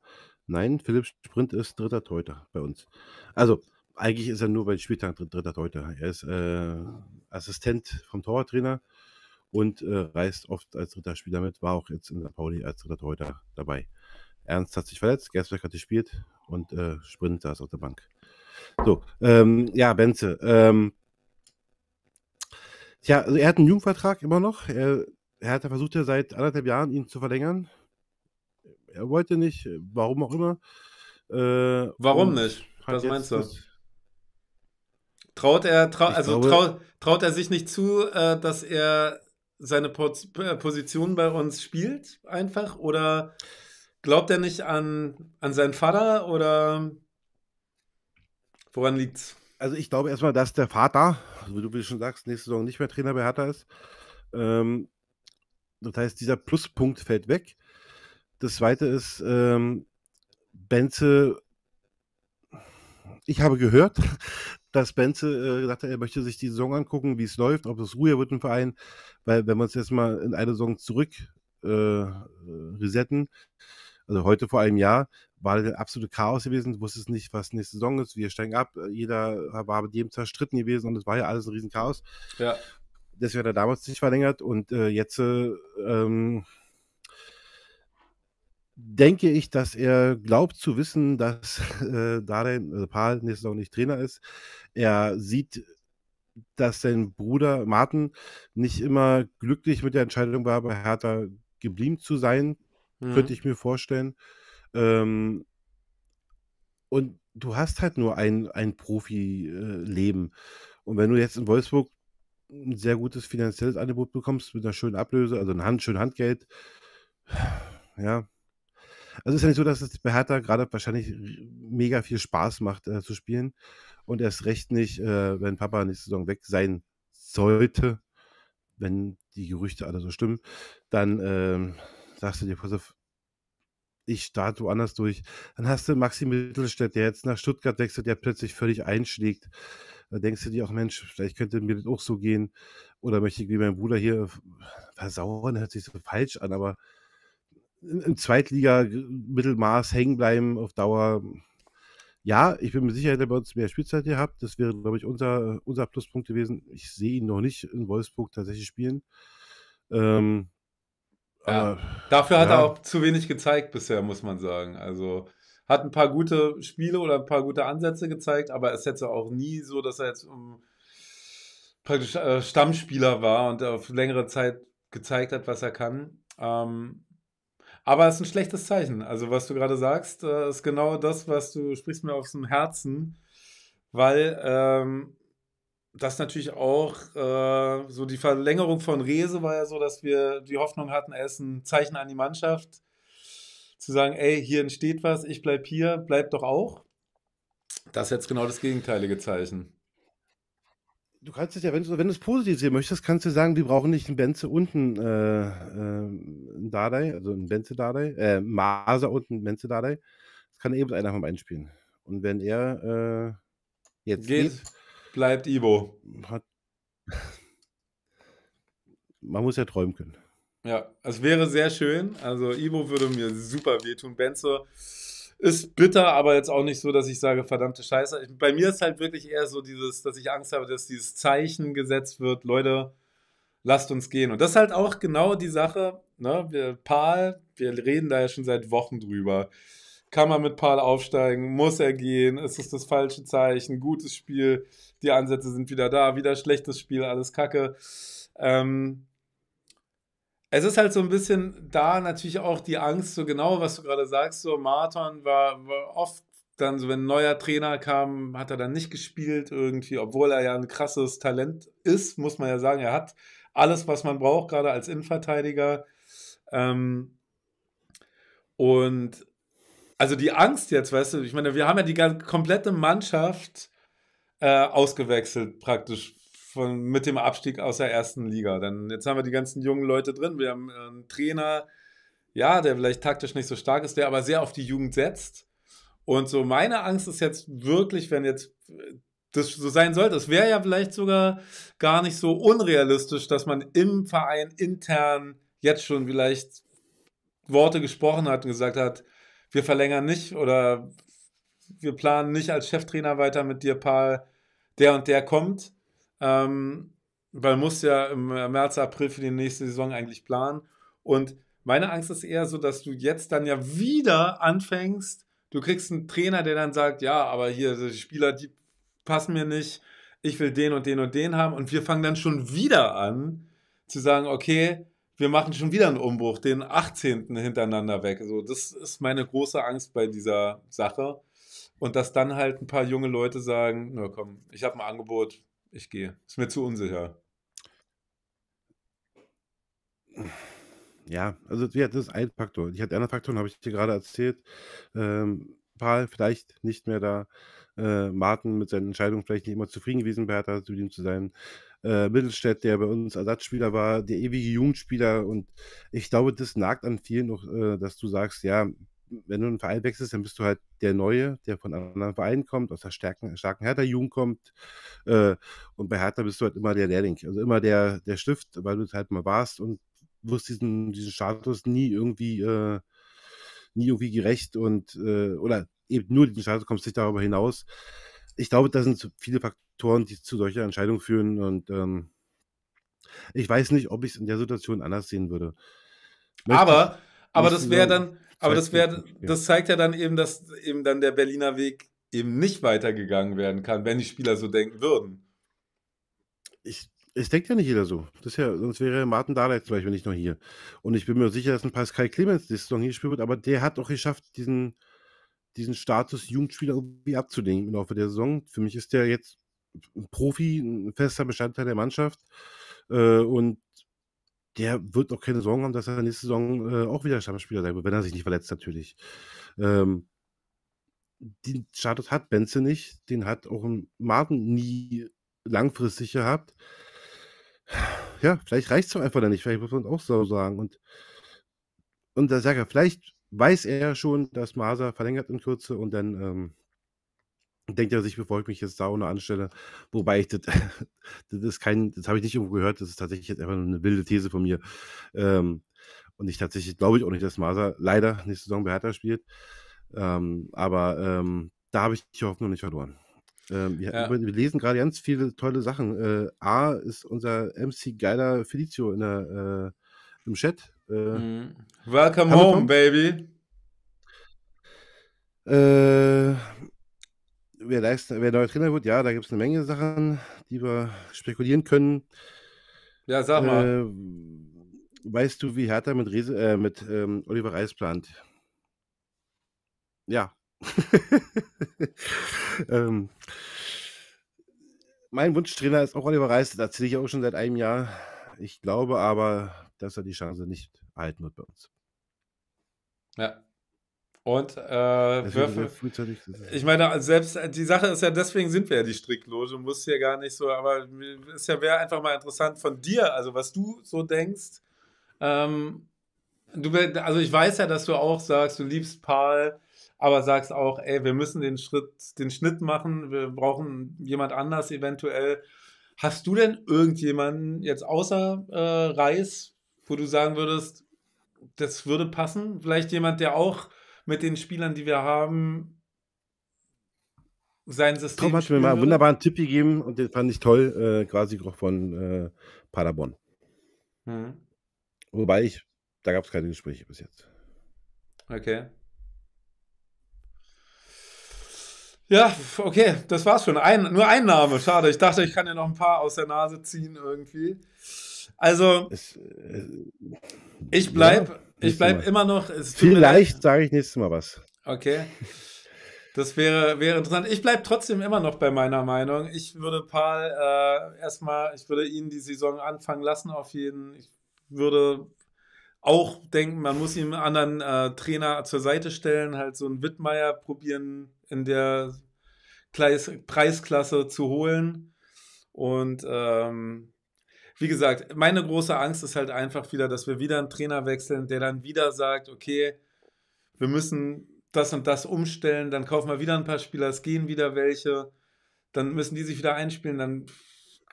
Nein, Philipp Sprint ist dritter Teuter bei uns. Also, eigentlich ist er nur bei den Spieltagen dritter Teuter. Er ist äh, Assistent vom Torwarttrainer und äh, reist oft als dritter Spieler mit, war auch jetzt in der Pauli als dritter Teuter dabei. Ernst hat sich verletzt, Gersberg hat gespielt und äh, Sprint saß auf der Bank. So, ähm, ja, Benze. Ähm, Tja, also er hat einen Jugendvertrag immer noch. Er, er hat versucht ja seit anderthalb Jahren, ihn zu verlängern. Er wollte nicht, warum auch immer. Äh, warum nicht? Was meinst du? Traut er, trau, also glaube, traut, traut er sich nicht zu, äh, dass er seine po Position bei uns spielt, einfach? Oder glaubt er nicht an, an seinen Vater? Oder woran liegt's? also ich glaube erstmal, dass der Vater, also, wie du schon sagst, nächste Saison nicht mehr Trainer bei Hertha ist. Ähm, das heißt, dieser Pluspunkt fällt weg. Das zweite ist, ähm, Benze, ich habe gehört, dass Benze äh, gesagt hat, er möchte sich die Saison angucken, wie es läuft, ob es ruhiger wird im Verein, weil wenn wir uns jetzt mal in eine Saison zurück äh, äh resetten, also heute vor einem Jahr, war das absolute Chaos gewesen, wusste es nicht, was nächste Saison ist, wir steigen ab, äh, jeder war mit jedem zerstritten gewesen und es war ja alles ein Riesenchaos. Ja. Deswegen hat er damals nicht verlängert und äh, jetzt äh, ähm, denke ich, dass er glaubt zu wissen, dass äh, Darren also äh, Paul nächste Saison nicht Trainer ist. Er sieht, dass sein Bruder Martin nicht immer glücklich mit der Entscheidung war, bei Hertha geblieben zu sein, mhm. könnte ich mir vorstellen. Ähm, und du hast halt nur ein, ein Profi-Leben. Und wenn du jetzt in Wolfsburg ein sehr gutes finanzielles Angebot bekommst mit einer schönen Ablöse, also ein Hand, schön Handgeld, ja. Also es ist ja nicht so, dass es bei Hertha gerade wahrscheinlich mega viel Spaß macht äh, zu spielen und erst recht nicht, äh, wenn Papa nächste Saison weg sein sollte, wenn die Gerüchte alle so stimmen, dann äh, sagst du dir, Josef, ich starte woanders durch. Dann hast du Maxi Mittelstädt, der jetzt nach Stuttgart wechselt, der plötzlich völlig einschlägt. Da denkst du dir auch, Mensch, vielleicht könnte mir das auch so gehen. Oder möchte ich wie mein Bruder hier versauern, hört sich so falsch an, aber im Zweitliga-Mittelmaß hängen bleiben auf Dauer. Ja, ich bin mir sicher, dass er bei uns mehr Spielzeit gehabt. Das wäre, glaube ich, unser, unser Pluspunkt gewesen. Ich sehe ihn noch nicht in Wolfsburg tatsächlich spielen. Ähm, ja. Dafür hat ja. er auch zu wenig gezeigt bisher, muss man sagen. Also hat ein paar gute Spiele oder ein paar gute Ansätze gezeigt, aber es jetzt auch nie so, dass er jetzt um, ähm, praktisch äh, Stammspieler war und auf längere Zeit gezeigt hat, was er kann. Ähm, aber es ist ein schlechtes Zeichen. Also, was du gerade sagst, äh, ist genau das, was du sprichst mir aus dem Herzen, weil ähm, das natürlich auch, äh, so die Verlängerung von Rese war ja so, dass wir die Hoffnung hatten, er ist ein Zeichen an die Mannschaft, zu sagen, ey, hier entsteht was, ich bleib hier, bleib doch auch. Das ist jetzt genau das gegenteilige Zeichen. Du kannst es ja, wenn du, wenn du es positiv sehen möchtest, kannst du sagen, wir brauchen nicht einen Benze und einen, äh, äh einen Dardai, also einen Benze Dardai, äh, Maser und einen Benze Dardai. Das kann eben eh einer von beiden spielen. Und wenn er äh, jetzt geht, geht bleibt Ivo. Hat, man muss ja träumen können. Ja, es wäre sehr schön. Also Ivo würde mir super wehtun. Benzo ist bitter, aber jetzt auch nicht so, dass ich sage, verdammte Scheiße. bei mir ist halt wirklich eher so dieses, dass ich Angst habe, dass dieses Zeichen gesetzt wird, Leute, lasst uns gehen. Und das ist halt auch genau die Sache, ne? Wir, Paul, wir reden da ja schon seit Wochen drüber. Kann man mit Paul aufsteigen? Muss er gehen? Ist es das falsche Zeichen? Gutes Spiel? die Ansätze sind wieder da, wieder schlechtes Spiel, alles Kacke. Ähm, es ist halt so ein bisschen da natürlich auch die Angst, so genau, was du gerade sagst, so Marathon war, war, oft dann so, wenn ein neuer Trainer kam, hat er dann nicht gespielt irgendwie, obwohl er ja ein krasses Talent ist, muss man ja sagen, er hat alles, was man braucht, gerade als Innenverteidiger. Ähm, und also die Angst jetzt, weißt du, ich meine, wir haben ja die komplette Mannschaft äh, ausgewechselt praktisch von, mit dem Abstieg aus der ersten Liga. Dann jetzt haben wir die ganzen jungen Leute drin. Wir haben äh, einen Trainer, ja, der vielleicht taktisch nicht so stark ist, der aber sehr auf die Jugend setzt. Und so meine Angst ist jetzt wirklich, wenn jetzt äh, das so sein sollte, es wäre ja vielleicht sogar gar nicht so unrealistisch, dass man im Verein intern jetzt schon vielleicht Worte gesprochen hat und gesagt hat, wir verlängern nicht oder wir planen nicht als Cheftrainer weiter mit dir, Paul der und der kommt. Ähm, weil man muss ja im März, April für die nächste Saison eigentlich planen. Und meine Angst ist eher so, dass du jetzt dann ja wieder anfängst. Du kriegst einen Trainer, der dann sagt, ja, aber hier, die Spieler, die passen mir nicht. Ich will den und den und den haben. Und wir fangen dann schon wieder an zu sagen, okay, wir machen schon wieder einen Umbruch, den 18. hintereinander weg. Also das ist meine große Angst bei dieser Sache. Und dass dann halt ein paar junge Leute sagen, na komm, ich habe ein Angebot, ich gehe. Ist mir zu unsicher. Ja, also ja, das ist ein Faktor. Ich hatte anderen Faktoren, habe ich dir gerade erzählt. Ähm, Paul vielleicht nicht mehr da. Äh, Martin mit seinen Entscheidungen vielleicht nicht immer zufrieden gewesen Bertha, zu ihm zu sein. Äh, Mittelstädt, der bei uns Ersatzspieler war, der ewige Jugendspieler. Und ich glaube, das nagt an vielen noch, äh, dass du sagst, ja, wenn du einen Verein wechselst, dann bist du halt der Neue, der von einem anderen Verein kommt, aus der starken, starken Hertha-Jugend kommt. Äh, und bei Hertha bist du halt immer der Lehrling, also immer der, der Stift, weil du es halt mal warst und wirst diesen, diesen Status nie irgendwie, äh, nie irgendwie gerecht und äh, oder eben nur diesen Status kommst nicht darüber hinaus. Ich glaube, da sind viele Faktoren, die zu solcher Entscheidung führen und ähm, ich weiß nicht, ob ich es in der Situation anders sehen würde. Möchtest aber, aber das wäre dann, aber das, wär, das zeigt ja dann eben, dass eben dann der Berliner Weg eben nicht weitergegangen werden kann, wenn die Spieler so denken würden. Ich, es denkt ja nicht jeder so. Das ja, sonst wäre Martin Dahleit zum Beispiel nicht noch hier. Und ich bin mir sicher, dass ein Pascal Clemens die Saison hier gespielt wird, aber der hat auch geschafft, diesen, diesen Status Jugendspieler irgendwie abzudenken im Laufe der Saison. Für mich ist der jetzt ein Profi, ein fester Bestandteil der Mannschaft. Äh, und der wird auch keine Sorgen haben, dass er nächste Saison äh, auch wieder Stammspieler sein wird, wenn er sich nicht verletzt natürlich. Ähm, den Status hat Benze nicht, den hat auch Martin nie langfristig gehabt. Ja, vielleicht reicht es ihm einfach nicht, vielleicht muss man auch so sagen. Und, und da sage er, vielleicht weiß er schon, dass Maser verlängert in Kürze und dann ähm, denkt er sich, bevor ich mich jetzt da ohne anstelle. Wobei ich das, das ist kein, das habe ich nicht irgendwo gehört, das ist tatsächlich jetzt einfach nur eine wilde These von mir. Ähm, und ich tatsächlich glaube ich auch nicht, dass Maser leider nächste Saison bei Hertha spielt. Ähm, aber ähm, da habe ich die Hoffnung nicht verloren. Ähm, wir, ja. wir, lesen gerade ganz viele tolle Sachen. Äh, A ist unser MC Geiler Felicio in der, äh, im Chat. Äh, mhm. Welcome home, baby. Äh, wer, leisten, wer neuer Trainer wird, ja, da gibt es eine Menge Sachen, die wir spekulieren können. Ja, sag mal. Äh, weißt du, wie Hertha mit, Riese, äh, mit ähm, Oliver Reis plant? Ja. ähm, mein Wunschtrainer ist auch Oliver Reis, das erzähle ich auch schon seit einem Jahr. Ich glaube aber, dass er die Chance nicht erhalten wird bei uns. Ja, und äh, Würfel. Ich meine, selbst äh, die Sache ist ja, deswegen sind wir ja die Strickloge, muss hier gar nicht so, aber es ja, wäre einfach mal interessant von dir, also was du so denkst. Ähm, du, also ich weiß ja, dass du auch sagst, du liebst Paul, aber sagst auch, ey, wir müssen den Schritt, den Schnitt machen, wir brauchen jemand anders eventuell. Hast du denn irgendjemanden jetzt außer äh, Reis, wo du sagen würdest, das würde passen? Vielleicht jemand, der auch mit den Spielern, die wir haben, sein System. Tom hat mir mal einen wunderbaren Tipp gegeben und den fand ich toll, äh, quasi von äh, Paderborn. Hm. Wobei ich, da gab es keine Gespräche bis jetzt. Okay. Ja, okay, das war's schon. Ein, nur ein Name, schade. Ich dachte, ich kann dir noch ein paar aus der Nase ziehen irgendwie. Also, es, äh, ich bleibe ja. Ich bleibe immer noch. Vielleicht sage ich nächstes Mal was. Okay. Das wäre, wäre interessant. Ich bleibe trotzdem immer noch bei meiner Meinung. Ich würde Paul äh, erstmal, ich würde ihn die Saison anfangen lassen, auf jeden. Ich würde auch denken, man muss ihm einen anderen äh, Trainer zur Seite stellen, halt so einen Wittmeier probieren, in der Kleis Preisklasse zu holen. Und ähm, wie gesagt, meine große Angst ist halt einfach wieder, dass wir wieder einen Trainer wechseln, der dann wieder sagt, okay, wir müssen das und das umstellen, dann kaufen wir wieder ein paar Spieler, es gehen wieder welche, dann müssen die sich wieder einspielen, dann,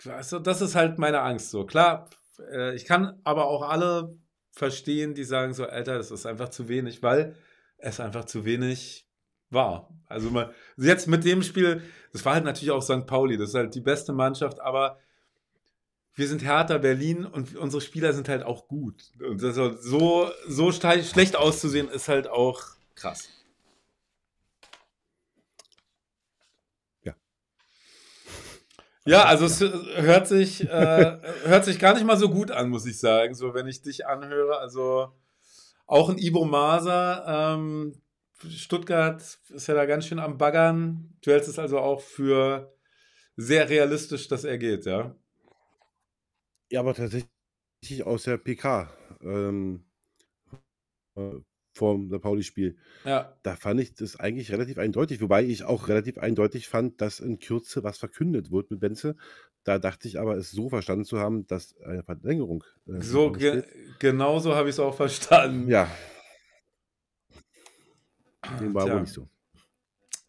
also das ist halt meine Angst so. Klar, äh, ich kann aber auch alle verstehen, die sagen so, Alter, das ist einfach zu wenig, weil es einfach zu wenig war. Also man, jetzt mit dem Spiel, das war halt natürlich auch St. Pauli, das ist halt die beste Mannschaft, aber wir sind Hertha Berlin und unsere Spieler sind halt auch gut. Und so, so schlecht auszusehen ist halt auch krass. Ja, ja also es hört sich, äh, hört sich gar nicht mal so gut an, muss ich sagen, so wenn ich dich anhöre. Also auch ein Ibo Maser, ähm, Stuttgart ist ja da ganz schön am Baggern. Du hältst es also auch für sehr realistisch, dass er geht, ja? Ja, aber tatsächlich aus der PK. Ähm, äh, vom der Pauli-Spiel. Ja. Da fand ich das eigentlich relativ eindeutig, wobei ich auch relativ eindeutig fand, dass in Kürze was verkündet wird mit Benze. Da dachte ich aber, es so verstanden zu haben, dass eine Verlängerung. Äh, so, ge genauso habe ich es auch verstanden. Ja. Den war wohl nicht so.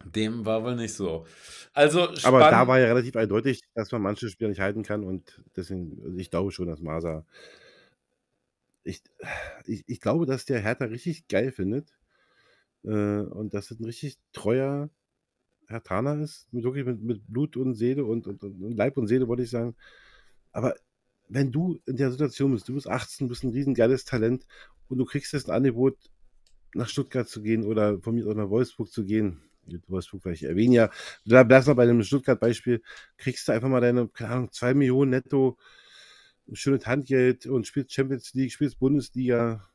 Dem war wohl nicht so. Also Aber da war ja relativ eindeutig, dass man manche Spieler nicht halten kann und deswegen, also ich glaube schon, dass Masa. Ich, ich, ich glaube, dass der Hertha richtig geil findet äh, und dass das ein richtig treuer Hertaner ist, wirklich mit, mit Blut und Seele und, und, und, Leib und Seele, wollte ich sagen. Aber wenn du in der Situation bist, du bist 18, bist ein riesengeiles Talent und du kriegst jetzt ein Angebot, nach Stuttgart zu gehen oder von mir oder nach Wolfsburg zu gehen, Wolfsburg vielleicht erwähnen. Ja, du bleibst noch bei einem Stuttgart-Beispiel, kriegst du einfach mal deine, keine Ahnung, zwei Millionen netto, schönes Handgeld und spielst Champions League, spielst Bundesliga.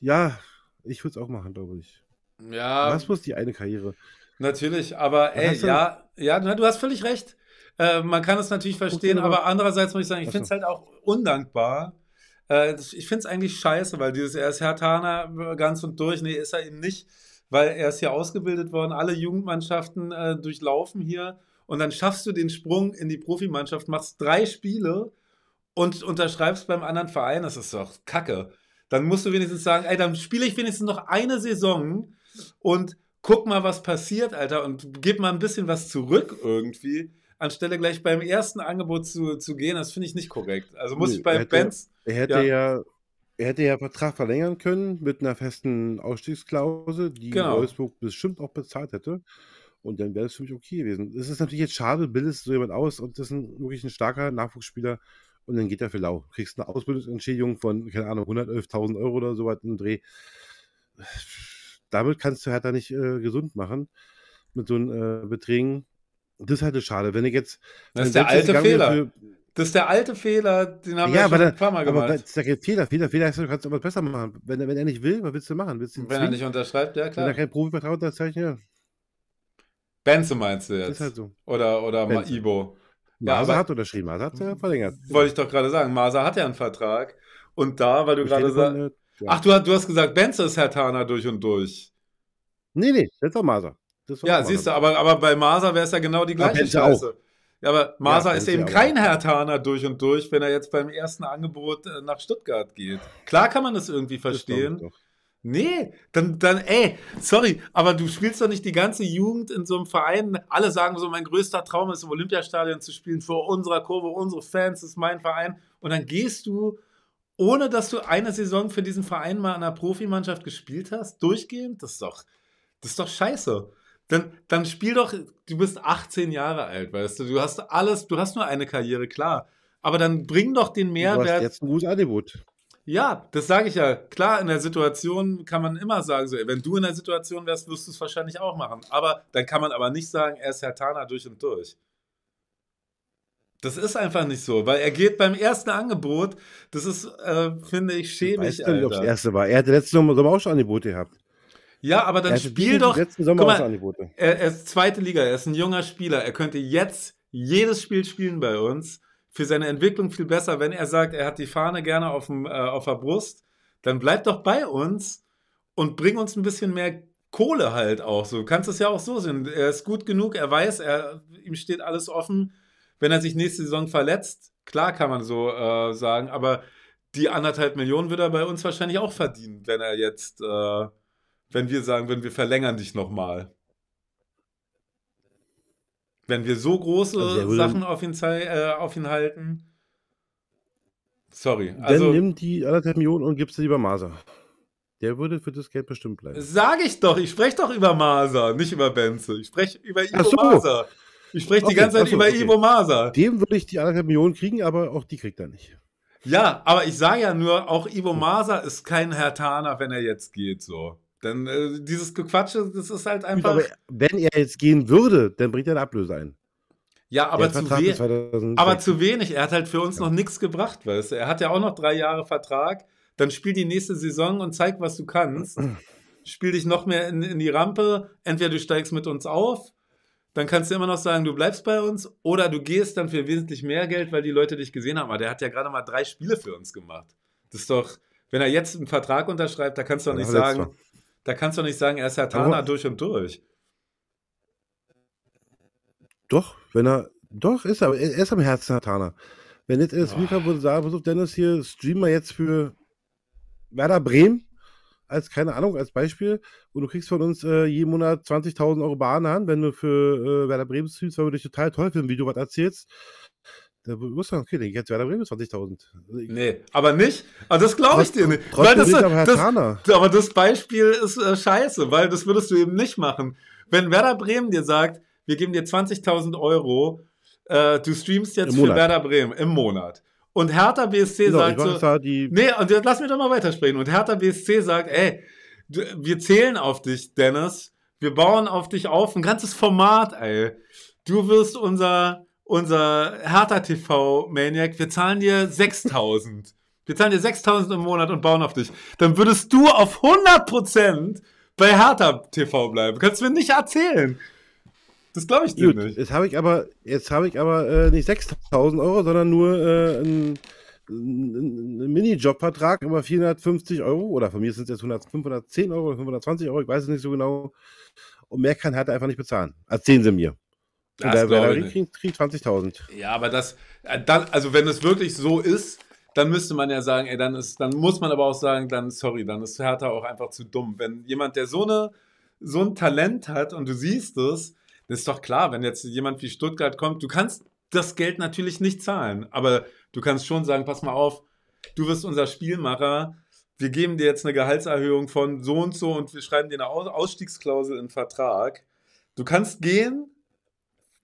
Ja, ich würde es auch machen, glaube ich. Ja. Was muss die eine Karriere? Natürlich, aber ey, ja, ja, du hast völlig recht. Äh, man kann es natürlich verstehen, okay, aber andererseits muss ich sagen, ich finde es halt auch undankbar, äh, ich finde es eigentlich scheiße, weil dieses, er ist Herr Tana äh, ganz und durch. Nee, ist er eben nicht, weil er ist hier ausgebildet worden. Alle Jugendmannschaften äh, durchlaufen hier. Und dann schaffst du den Sprung in die Profimannschaft, machst drei Spiele und unterschreibst beim anderen Verein. Das ist doch kacke. Dann musst du wenigstens sagen, ey, dann spiele ich wenigstens noch eine Saison und guck mal, was passiert, Alter, und gib mal ein bisschen was zurück irgendwie anstelle gleich beim ersten Angebot zu, zu gehen, das finde ich nicht korrekt. Also muss nee, ich bei Benz. Er hätte ja, ja er hätte ja Vertrag verlängern können mit einer festen Ausstiegsklausel, die genau. Wolfsburg bestimmt auch bezahlt hätte. Und dann wäre das für mich okay gewesen. Es ist natürlich jetzt schade, bildest so jemand aus und das ist ein, wirklich ein starker Nachwuchsspieler und dann geht er für lau. Du kriegst eine Ausbildungsentschädigung von, keine Ahnung, 111.000 Euro oder so was im Dreh. Damit kannst du Hertha nicht äh, gesund machen mit so einem äh, Beträgen. Das ist halt schade. Wenn ich jetzt. Das ist der alte Fehler. Für, das ist der alte Fehler, den haben ja, wir schon ein paar Mal gemacht. Aber Fehler, Fehler, Fehler heißt, du kannst immer besser machen. Wenn, wenn er nicht will, was willst du machen? Willst du wenn zwingen? er nicht unterschreibt, ja klar. Wenn er kein zeige ich ja. Benze meinst du jetzt? Das ist halt so. Oder, oder Ibo. Ja, Maser hat unterschrieben, Maser hat ja mhm. verlängert. Wollte ich doch gerade sagen, Maser hat ja einen Vertrag. Und da, weil du gerade sagst. Ne? Ja. Ach, du, du hast gesagt, Benze ist Herr Tana durch und durch. Nee, nee, das ist doch Maser ja, siehst du, aber, aber bei Masa wäre es ja genau die gleiche Scheiße. Ja, aber Masa ja, ist eben kein Hertaner durch und durch, wenn er jetzt beim ersten Angebot äh, nach Stuttgart geht. Klar kann man das irgendwie verstehen. Das Nee, dann, dann, ey, sorry, aber du spielst doch nicht die ganze Jugend in so einem Verein. Alle sagen so, mein größter Traum ist, im Olympiastadion zu spielen, vor unserer Kurve, unsere Fans, das ist mein Verein. Und dann gehst du, ohne dass du eine Saison für diesen Verein mal in einer Profimannschaft gespielt hast, durchgehend, das ist doch, das ist doch scheiße. Dann, dann spiel doch, du bist 18 Jahre alt, weißt du, du hast alles, du hast nur eine Karriere, klar. Aber dann bring doch den Mehrwert. Du hast jetzt ein gutes Angebot. Ja, das sage ich ja. Klar, in der Situation kann man immer sagen, so, wenn du in der Situation wärst, wirst du es wahrscheinlich auch machen. Aber dann kann man aber nicht sagen, er ist Herr Tana durch und durch. Das ist einfach nicht so, weil er geht beim ersten Angebot, das ist, äh, finde ich, schäbig. Ich weiß nicht, ob das erste war. Er hat letztes Mal auch schon Angebote gehabt. Ja, aber dann er spiel doch. Letzten Sommer mal, Angebote. Er, er ist zweite Liga, er ist ein junger Spieler. Er könnte jetzt jedes Spiel spielen bei uns. Für seine Entwicklung viel besser, wenn er sagt, er hat die Fahne gerne auf, dem, äh, auf der Brust. Dann bleib doch bei uns und bring uns ein bisschen mehr Kohle halt auch. So du kannst es ja auch so sehen. Er ist gut genug, er weiß, er, ihm steht alles offen. Wenn er sich nächste Saison verletzt, klar kann man so äh, sagen, aber die anderthalb Millionen wird er bei uns wahrscheinlich auch verdienen, wenn er jetzt äh, wenn wir sagen würden, wir verlängern dich nochmal? Wenn wir so große also Sachen auf ihn, äh, auf ihn, halten. Sorry. Also, dann nimm die anderthalb Millionen und gib sie lieber Maser. Der würde für das Geld bestimmt bleiben. Sag ich doch, ich spreche doch über Maser, nicht über Benze. Ich spreche über Ivo so. Maser. Ich spreche okay, die ganze Zeit so, über okay. Ivo Maser. Dem würde ich die anderthalb Millionen kriegen, aber auch die kriegt er nicht. Ja, aber ich sage ja nur, auch Ivo Maser ist kein Herr Taner, wenn er jetzt geht, so. Denn äh, dieses Gequatsche, das ist halt einfach. Aber wenn er jetzt gehen würde, dann bringt er eine Ablöse ein. Ja, aber, zu, we aber zu, wenig. Er hat halt für uns ja. noch nichts gebracht, weißt du. Er hat ja auch noch drei Jahre Vertrag. Dann spiel die nächste Saison und zeig, was du kannst. Spiel dich noch mehr in, in die Rampe. Entweder du steigst mit uns auf, dann kannst du immer noch sagen, du bleibst bei uns, oder du gehst dann für wesentlich mehr Geld, weil die Leute dich gesehen haben. Aber der hat ja gerade mal drei Spiele für uns gemacht. Das ist doch, wenn er jetzt einen Vertrag unterschreibt, da kannst du doch nicht sagen, da kannst du nicht sagen, er ist Hatana durch und durch. Doch, wenn er. Doch, ist er. Er ist am Herzen Hatana. Wenn jetzt ah. in Speaker würde sagen, pass auf, Dennis, hier streamen wir jetzt für Werder Bremen als, keine Ahnung, als Beispiel, und du kriegst von uns äh, jeden Monat 20.000 Euro Bahn an, wenn du für äh, Werder Bremen streamst, weil wir dich total toll für ein Video was erzählst. Der Russland-König, jetzt Werder Bremen 20.000. Nee, aber nicht. Aber ah, das glaube ich dir nicht. Weil das, das, aber das Beispiel ist äh, scheiße, weil das würdest du eben nicht machen. Wenn Werder Bremen dir sagt, wir geben dir 20.000 Euro, äh, du streamst jetzt für Werder Bremen im Monat. Und Hertha BSC genau, sagt so, nee, und jetzt, lass mich doch mal weitersprechen. Und Hertha BSC sagt, ey, wir zählen auf dich, Dennis. Wir bauen auf dich auf, ein ganzes Format, ey. Du wirst unser unser Hertha TV Maniac, wir zahlen dir 6000. Wir zahlen dir 6000 im Monat und bauen auf dich. Dann würdest du auf 100% bei Hertha TV bleiben. Kannst du mir nicht erzählen. Das glaube ich dir Gut, nicht. Jetzt habe ich aber, jetzt habe ich aber äh, nicht 6000 Euro, sondern nur äh, einen, einen mini vertrag über 450 Euro oder von mir sind es jetzt 100, 510 Euro oder 520 Euro, ich weiß es nicht so genau. Und mehr kann Hertha einfach nicht bezahlen. Erzählen Sie mir wer Valerie kriegt, kriegt 20.000. Ja, aber das, äh, dann, also wenn es wirklich so ist, dann müsste man ja sagen, ey, dann ist, dann muss man aber auch sagen, dann sorry, dann ist Hertha auch einfach zu dumm. Wenn jemand, der so eine, so ein Talent hat und du siehst es, dann ist doch klar, wenn jetzt jemand wie Stuttgart kommt, du kannst das Geld natürlich nicht zahlen, aber du kannst schon sagen, pass mal auf, du wirst unser Spielmacher, wir geben dir jetzt eine Gehaltserhöhung von so und so und wir schreiben dir eine Ausstiegsklausel in den Vertrag. Du kannst gehen,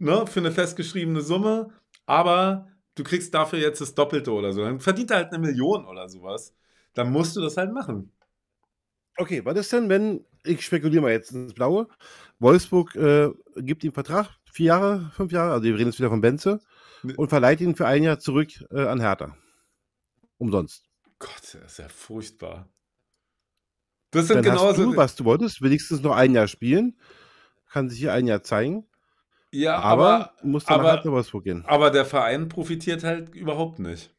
ne, für eine festgeschriebene Summe, aber du kriegst dafür jetzt das Doppelte oder so. Dann verdient er halt eine Million oder sowas. Dann musst du das halt machen. Okay, was ist denn, wenn, ich spekuliere mal jetzt ins Blaue, Wolfsburg äh, gibt ihm Vertrag, vier Jahre, fünf Jahre, also wir reden jetzt wieder von Benze, ne. und verleiht ihn für ein Jahr zurück äh, an Hertha. Umsonst. Gott, das ist ja furchtbar. Das sind dann genauso. Hast du, was du wolltest, wenigstens noch ein Jahr spielen, kann sich hier ein Jahr zeigen. Ja, aber, aber muss dann aber, halt Rittersburg gehen. Aber der Verein profitiert halt überhaupt nicht.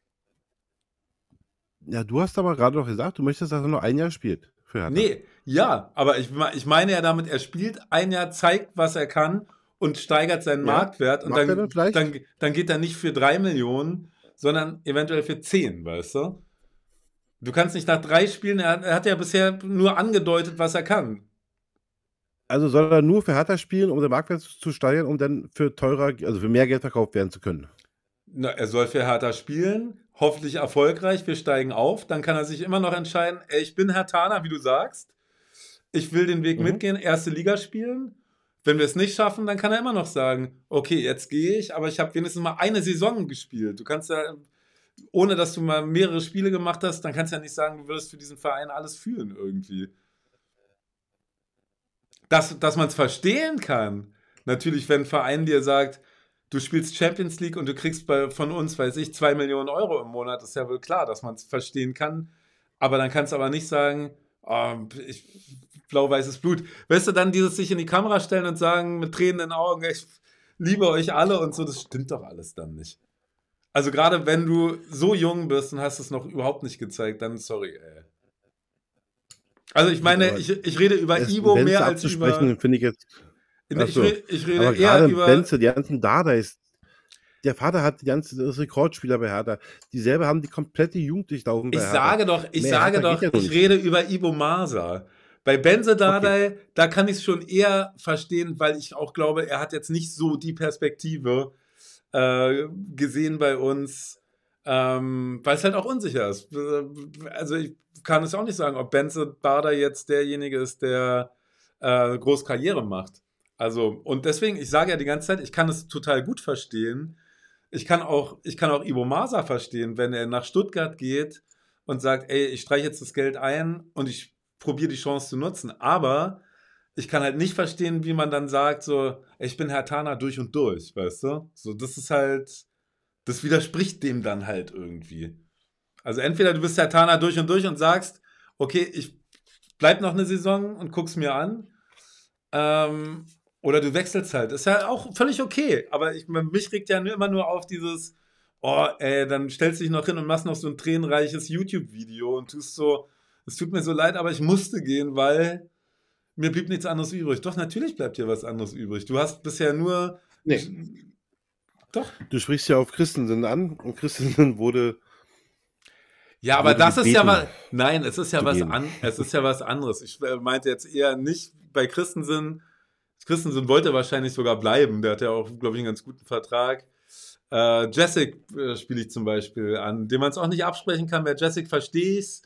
Ja, du hast aber gerade noch gesagt, du möchtest, dass er nur ein Jahr spielt für Hertha. Nee, ja, aber ich, ich meine ja damit, er spielt ein Jahr, zeigt, was er kann und steigert seinen ja, Marktwert und dann, dann, dann, dann geht er nicht für drei Millionen, sondern eventuell für zehn, weißt du? Du kannst nicht nach drei Spielen, er, er hat ja bisher nur angedeutet, was er kann. Also soll er nur für Hertha spielen, um den Marktwert zu steigern, um dann für teurer, also für mehr Geld verkauft werden zu können? Na, er soll für Hertha spielen, hoffentlich erfolgreich, wir steigen auf, dann kann er sich immer noch entscheiden, ey, ich bin Hertaner, wie du sagst, ich will den Weg mhm. mitgehen, erste Liga spielen. Wenn wir es nicht schaffen, dann kann er immer noch sagen, okay, jetzt gehe ich, aber ich habe wenigstens mal eine Saison gespielt. Du kannst ja, ohne dass du mal mehrere Spiele gemacht hast, dann kannst du ja nicht sagen, du würdest für diesen Verein alles fühlen irgendwie dass, dass man es verstehen kann. Natürlich, wenn ein Verein dir sagt, du spielst Champions League und du kriegst bei, von uns, weiß ich, zwei Millionen Euro im Monat, ist ja wohl klar, dass man es verstehen kann. Aber dann kannst du aber nicht sagen, oh, blau-weißes Blut. Weißt du, dann dieses sich in die Kamera stellen und sagen mit tränenden Augen, ich liebe euch alle und so, das stimmt doch alles dann nicht. Also gerade wenn du so jung bist und hast es noch überhaupt nicht gezeigt, dann sorry, ey. Also ich meine, ich, ich rede über es, Ivo Benze mehr als über. finde ich jetzt. Achso, ich, ich rede aber eher über. Benze, die ganzen Dada ist... Der Vater hat die ganzen Rekordspieler bei Hertha. Die selber haben die komplette Jugend durchlaufen. Ich Hertha. sage doch, ich mehr sage Hertha doch, ja ich rede über Ivo Masa. Bei Benze Dardai, okay. da kann ich es schon eher verstehen, weil ich auch glaube, er hat jetzt nicht so die Perspektive äh, gesehen bei uns ähm, Weil es halt auch unsicher ist. Also ich kann es auch nicht sagen, ob Benze Bader jetzt derjenige ist, der äh, groß Karriere macht. Also, und deswegen, ich sage ja die ganze Zeit, ich kann es total gut verstehen. Ich kann auch, ich kann auch Ibo Masa verstehen, wenn er nach Stuttgart geht und sagt, ey, ich streiche jetzt das Geld ein und ich probiere die Chance zu nutzen. Aber ich kann halt nicht verstehen, wie man dann sagt, so, ich bin Herr Tana durch und durch, weißt du? So, das ist halt, das widerspricht dem dann halt irgendwie. Also entweder du bist Tana durch und durch und sagst, okay, ich bleib noch eine Saison und guck's mir an. Ähm, oder du wechselst halt. Ist ja auch völlig okay. Aber ich, mich regt ja immer nur auf dieses, oh, ey, dann stellst du dich noch hin und machst noch so ein tränenreiches YouTube-Video und tust so, es tut mir so leid, aber ich musste gehen, weil mir blieb nichts anderes übrig. Doch, natürlich bleibt dir was anderes übrig. Du hast bisher nur nee. Doch. Du sprichst ja auf Christensen an und Christensen wurde. Ja, aber das ist ja was. Nein, es ist ja was an, es ist ja was anderes. Ich äh, meinte jetzt eher nicht bei Christensen. Christensen wollte wahrscheinlich sogar bleiben. Der hat ja auch, glaube ich, einen ganz guten Vertrag. Äh, Jessic äh, spiele ich zum Beispiel an, dem man es auch nicht absprechen kann. Bei Jessic verstehe ich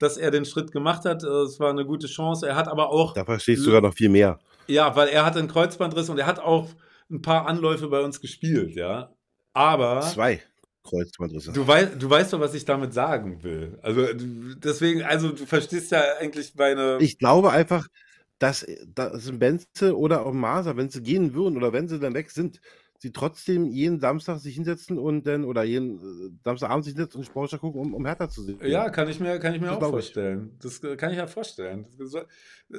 dass er den Schritt gemacht hat. Äh, es war eine gute Chance. Er hat aber auch. Da verstehe ich sogar noch viel mehr. Ja, weil er hat einen Kreuzbandriss und er hat auch ein paar Anläufe bei uns gespielt, ja. Aber. Zwei. Kreuzbandrisse. Du, wei du weißt doch, was ich damit sagen will. Also deswegen, also du verstehst ja eigentlich meine. Ich glaube einfach, dass, dass Benze oder auch Maser, wenn sie gehen würden oder wenn sie dann weg sind, sie trotzdem jeden Samstag sich hinsetzen und dann oder jeden äh, Samstagabend sich hinsetzen und Sportschau gucken, um, um härter zu sehen. Ja, kann ich mir, kann ich mir auch vorstellen. Ich. Das äh, kann ich ja vorstellen. Das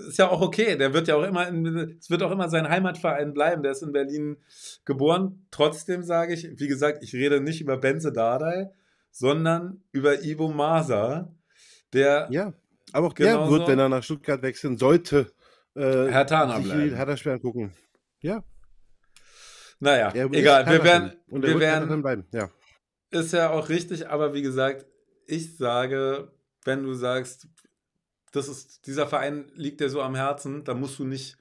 ist ja auch okay. Der wird ja auch immer, es wird auch immer sein Heimatverein bleiben. Der ist in Berlin geboren. Trotzdem sage ich, wie gesagt, ich rede nicht über Benze Dardai, sondern über Ivo Masa, der. Ja, aber auch der wird, wenn er nach Stuttgart wechseln sollte, äh, Herr Tana bleiben. Hertha gucken. Ja. Naja, ja, egal. Wir werden, und wir werden bleiben. Ja. Ist ja auch richtig, aber wie gesagt, ich sage, wenn du sagst, das ist, dieser Verein liegt dir so am Herzen, dann musst du nicht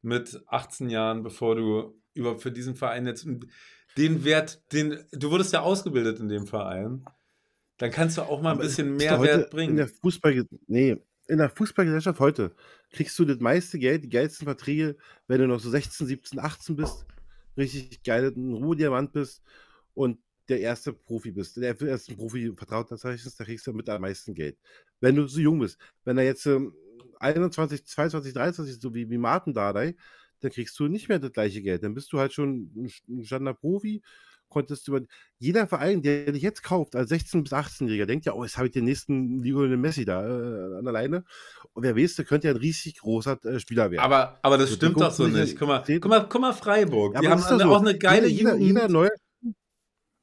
mit 18 Jahren, bevor du überhaupt für diesen Verein jetzt den Wert, den du wurdest ja ausgebildet in dem Verein, dann kannst du auch mal ein bisschen mehr Wert bringen. In der Fußball, nee, in der Fußballgesellschaft heute kriegst du das meiste Geld, die geilsten Verträge, wenn du noch so 16, 17, 18 bist richtig geil ein Ruhe bist und der erste Profi bist, der erste Profi vertraut das da kriegst du mit am meisten Geld. Wenn du so jung bist, wenn er jetzt 21, 22, 23 so wie, wie Martin Dardai, dann kriegst du nicht mehr das gleiche Geld. Dann bist du halt schon ein, ein Standard Profi konntest du über jeder Verein, der dich jetzt kauft, als 16- bis 18-Jähriger, denkt ja, oh, jetzt habe ich den nächsten Lionel Messi da äh, an der Leine. Und wer weiß, der könnte ja ein riesig großer äh, Spieler werden. Aber, aber das so, stimmt doch so nicht. Guck mal, guck mal, guck mal Freiburg. Ja, die haben so. auch eine geile jeder, Jugend. Jeder neue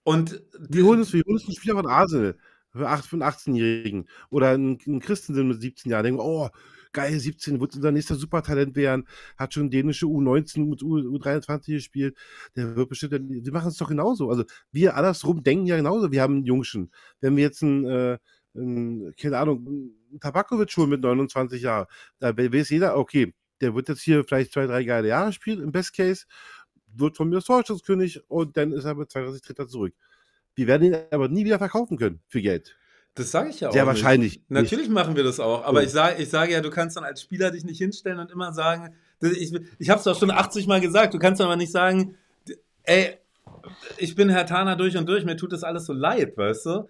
und wir holen uns, wir holen uns einen Spieler von Arsenal für 18-Jährigen oder einen, einen Christensen mit 17 Jahren. Denken, oh, geil, 17 wird unser nächster Supertalent werden, hat schon dänische U19 und U23 gespielt, der wird bestimmt, wir machen es doch genauso. Also wir andersrum denken ja genauso, wir haben einen Jungschen. Wenn wir jetzt einen, äh, einen keine Ahnung, einen Tabakovic schon mit 29 Jahren, da weiß jeder, okay, der wird jetzt hier vielleicht zwei, drei geile Jahre spielen, im Best Case, wird von mir als Torschützkönig und dann ist er mit 32 Dritter zurück. Wir werden ihn aber nie wieder verkaufen können für Geld. Das sage ich ja auch. Ja, wahrscheinlich. Nicht. Natürlich machen wir das auch. Aber ja. Oh. ich, sage, ich sage ja, du kannst dann als Spieler dich nicht hinstellen und immer sagen, ich, ich habe es doch schon 80 Mal gesagt, du kannst aber nicht sagen, ey, ich bin Herr Tana durch und durch, mir tut das alles so leid, weißt du?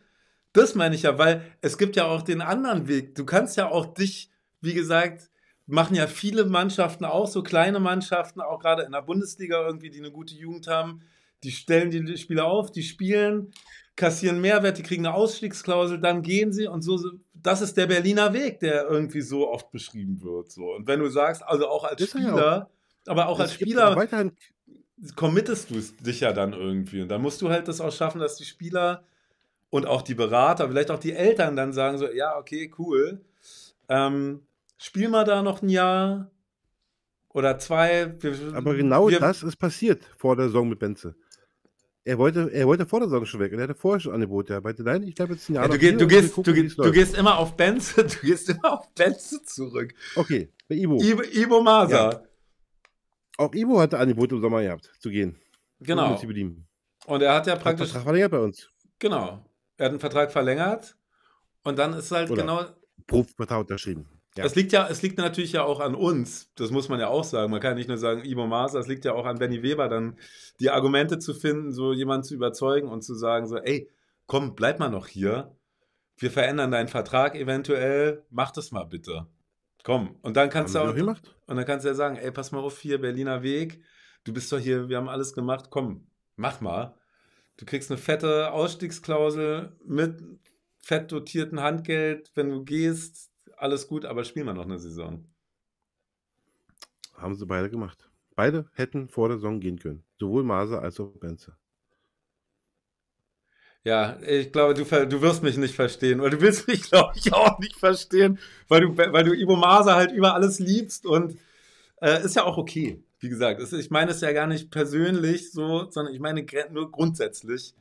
Das meine ich ja, weil es gibt ja auch den anderen Weg. Du kannst ja auch dich, wie gesagt, machen ja viele Mannschaften auch, so kleine Mannschaften, auch gerade in der Bundesliga irgendwie, die eine gute Jugend haben, die stellen die Spieler auf, die spielen, kassieren Mehrwert, die kriegen eine Ausstiegsklausel, dann gehen sie und so, Das ist der Berliner Weg, der irgendwie so oft beschrieben wird. So. Und wenn du sagst, also auch als ist Spieler, auch. aber auch als Spieler committest du dich ja dann irgendwie. Und dann musst du halt das auch schaffen, dass die Spieler und auch die Berater, vielleicht auch die Eltern dann sagen so, ja, okay, cool. Ähm, spiel mal da noch ein Jahr oder zwei. Wir, aber genau wir, das ist passiert vor der Saison mit Benze. Er wollte, er wollte vor der Saison schon weg und er hatte vorher schon Angebote. Er meinte, nein, ich bleibe jetzt ein Jahr. Ja, du, geh, du, gehst, gucken, du, du, gehst immer auf Benz, du gehst immer auf Benz zurück. Okay, bei Ibo. Ibo, Ibo Masa. Ja. Auch Ibo hatte Angebote im Sommer gehabt, zu gehen. Genau. Und, um und er hat ja praktisch. Hat Vertrag verlängert bei uns. Genau. Er hat einen Vertrag verlängert und dann ist halt Oder genau. Profivertrag unterschrieben. Ja. Das liegt ja, es liegt natürlich ja auch an uns. Das muss man ja auch sagen. Man kann nicht nur sagen, Ivo Maser, es liegt ja auch an Benny Weber, dann die Argumente zu finden, so jemanden zu überzeugen und zu sagen, so, ey, komm, bleib mal noch hier. Wir verändern deinen Vertrag eventuell. Mach das mal bitte. Komm. Und dann kannst haben du auch. Und dann kannst du ja sagen, ey, pass mal auf hier, Berliner Weg. Du bist doch hier, wir haben alles gemacht. Komm, mach mal. Du kriegst eine fette Ausstiegsklausel mit fett dotierten Handgeld, wenn du gehst alles gut, aber spielen wir noch eine Saison. Haben sie beide gemacht. Beide hätten vor der Saison gehen können. Sowohl Maser als auch Benze. Ja, ich glaube, du, du wirst mich nicht verstehen, weil du willst mich, glaube ich, auch nicht verstehen, weil du, weil du Ivo Maser halt über alles liebst und äh, ist ja auch okay. Wie gesagt, ist, ich meine es ja gar nicht persönlich so, sondern ich meine nur grundsätzlich,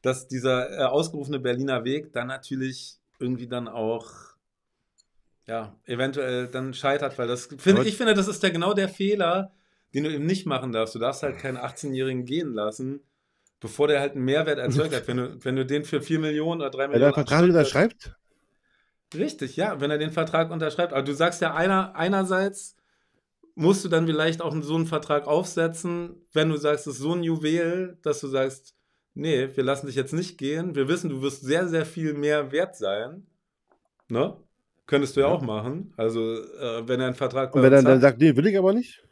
dass dieser äh, ausgerufene Berliner Weg dann natürlich irgendwie dann auch ja, eventuell dann scheitert, weil das find, ich finde, das ist ja genau der Fehler, den du eben nicht machen darfst. Du darfst halt hm. keinen 18-Jährigen gehen lassen, bevor der halt einen Mehrwert erzeugt hat. Wenn du, wenn du den für 4 Millionen oder 3 Millionen. Wenn der Vertrag unterschreibt? Richtig, ja, wenn er den Vertrag unterschreibt. Aber du sagst ja einer, einerseits, musst du dann vielleicht auch so einen Vertrag aufsetzen, wenn du sagst, es ist so ein Juwel, dass du sagst, nee, wir lassen dich jetzt nicht gehen. Wir wissen, du wirst sehr, sehr viel mehr wert sein. Ne? Könntest du ja, ja. auch machen. Also, äh, wenn er einen Vertrag Und wenn er dann sagt, nee, will ich aber nicht?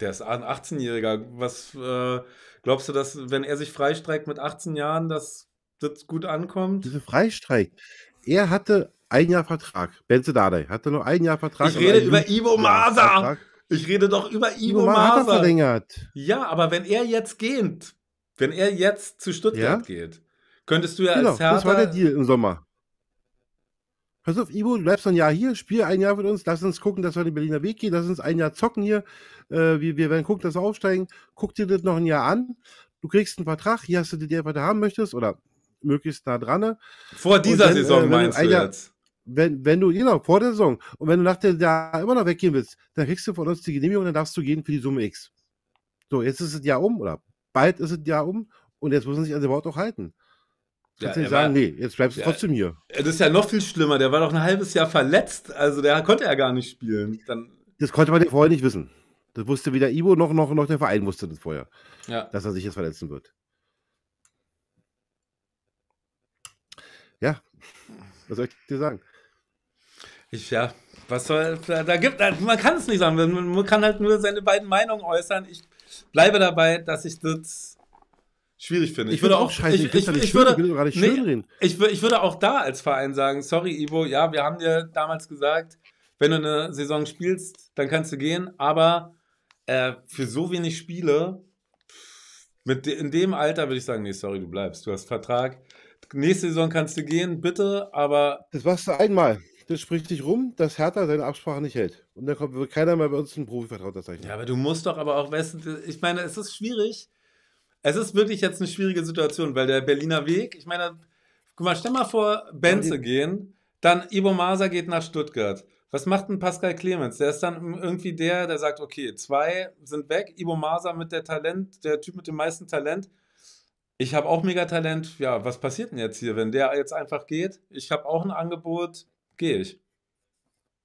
Der ist ein 18-Jähriger. Was äh, glaubst du, dass, wenn er sich freistreikt mit 18 Jahren, dass das gut ankommt? Diese Freistreik. Er hatte ein Jahr Vertrag. Benze Dardai hatte nur ein Jahr Vertrag. Ich rede über Ivo Maser. Ich rede doch über Ivo, Ivo Masa. verlängert. Ja, aber wenn er jetzt geht, wenn er jetzt zu Stuttgart ja? geht, könntest du ja genau, als Hertha... das war der Deal im Sommer pass auf, Ivo, du bleibst ein Jahr hier, spiel ein Jahr mit uns, lass uns gucken, dass wir den Berliner Weg gehen, lass uns ein Jahr zocken hier, äh, wir, wir werden gucken, dass wir aufsteigen, guck dir das noch ein Jahr an, du kriegst einen Vertrag, hier hast du den, den du haben möchtest oder möglichst nah dran. Vor dieser dann, Saison äh, meinst du Jahr, jetzt? Wenn, wenn du, genau, vor der Saison. Und wenn du nach dem Jahr immer noch weggehen willst, dann kriegst du von uns die Genehmigung, dann darfst du gehen für die Summe X. So, jetzt ist es Jahr um oder bald ist es Jahr um und jetzt müssen sich an dem Wort auch halten. Kannst ja, sagen, war, nee, jetzt bleibst du ja, trotzdem hier. Das ist ja noch viel schlimmer. Der war doch ein halbes Jahr verletzt. Also der konnte ja gar nicht spielen. Dann, das konnte man vorher nicht wissen. Das wusste weder Ibo noch, noch, noch der Verein wusste das vorher, ja. dass er sich jetzt verletzen wird. Ja, was soll ich dir sagen? Ich, ja, was soll, da gibt, man kann es nicht sagen. Man kann halt nur seine beiden Meinungen äußern. Ich bleibe dabei, dass ich das schwierig finde. Ich, ich würde auch scheiße, ich, ich, ich, ich würde, will nicht nee, schönreden. Ich, ich würde auch da als Verein sagen, sorry Ivo, ja, wir haben dir damals gesagt, wenn du eine Saison spielst, dann kannst du gehen, aber äh, für so wenig Spiele mit in dem Alter würde ich sagen, nee, sorry, du bleibst, du hast Vertrag. Nächste Saison kannst du gehen, bitte, aber das warst du einmal. Das spricht dich rum, dass Hertha seine Absprache nicht hält. Und dann kommt keiner mehr bei uns einen Profivertrag unterzeichnen. Ja, aber du musst doch aber auch, wissen, ich meine, es ist schwierig, es ist wirklich jetzt eine schwierige Situation, weil der Berliner Weg, ich meine, guck mal, stell mal vor, Benze gehen, dann Ibo Maser geht nach Stuttgart. Was macht denn Pascal Clemens? Der ist dann irgendwie der, der sagt, okay, zwei sind weg, Ibo Maser mit der Talent, der Typ mit dem meisten Talent. Ich habe auch mega Talent. Ja, was passiert denn jetzt hier, wenn der jetzt einfach geht? Ich habe auch ein Angebot, gehe ich.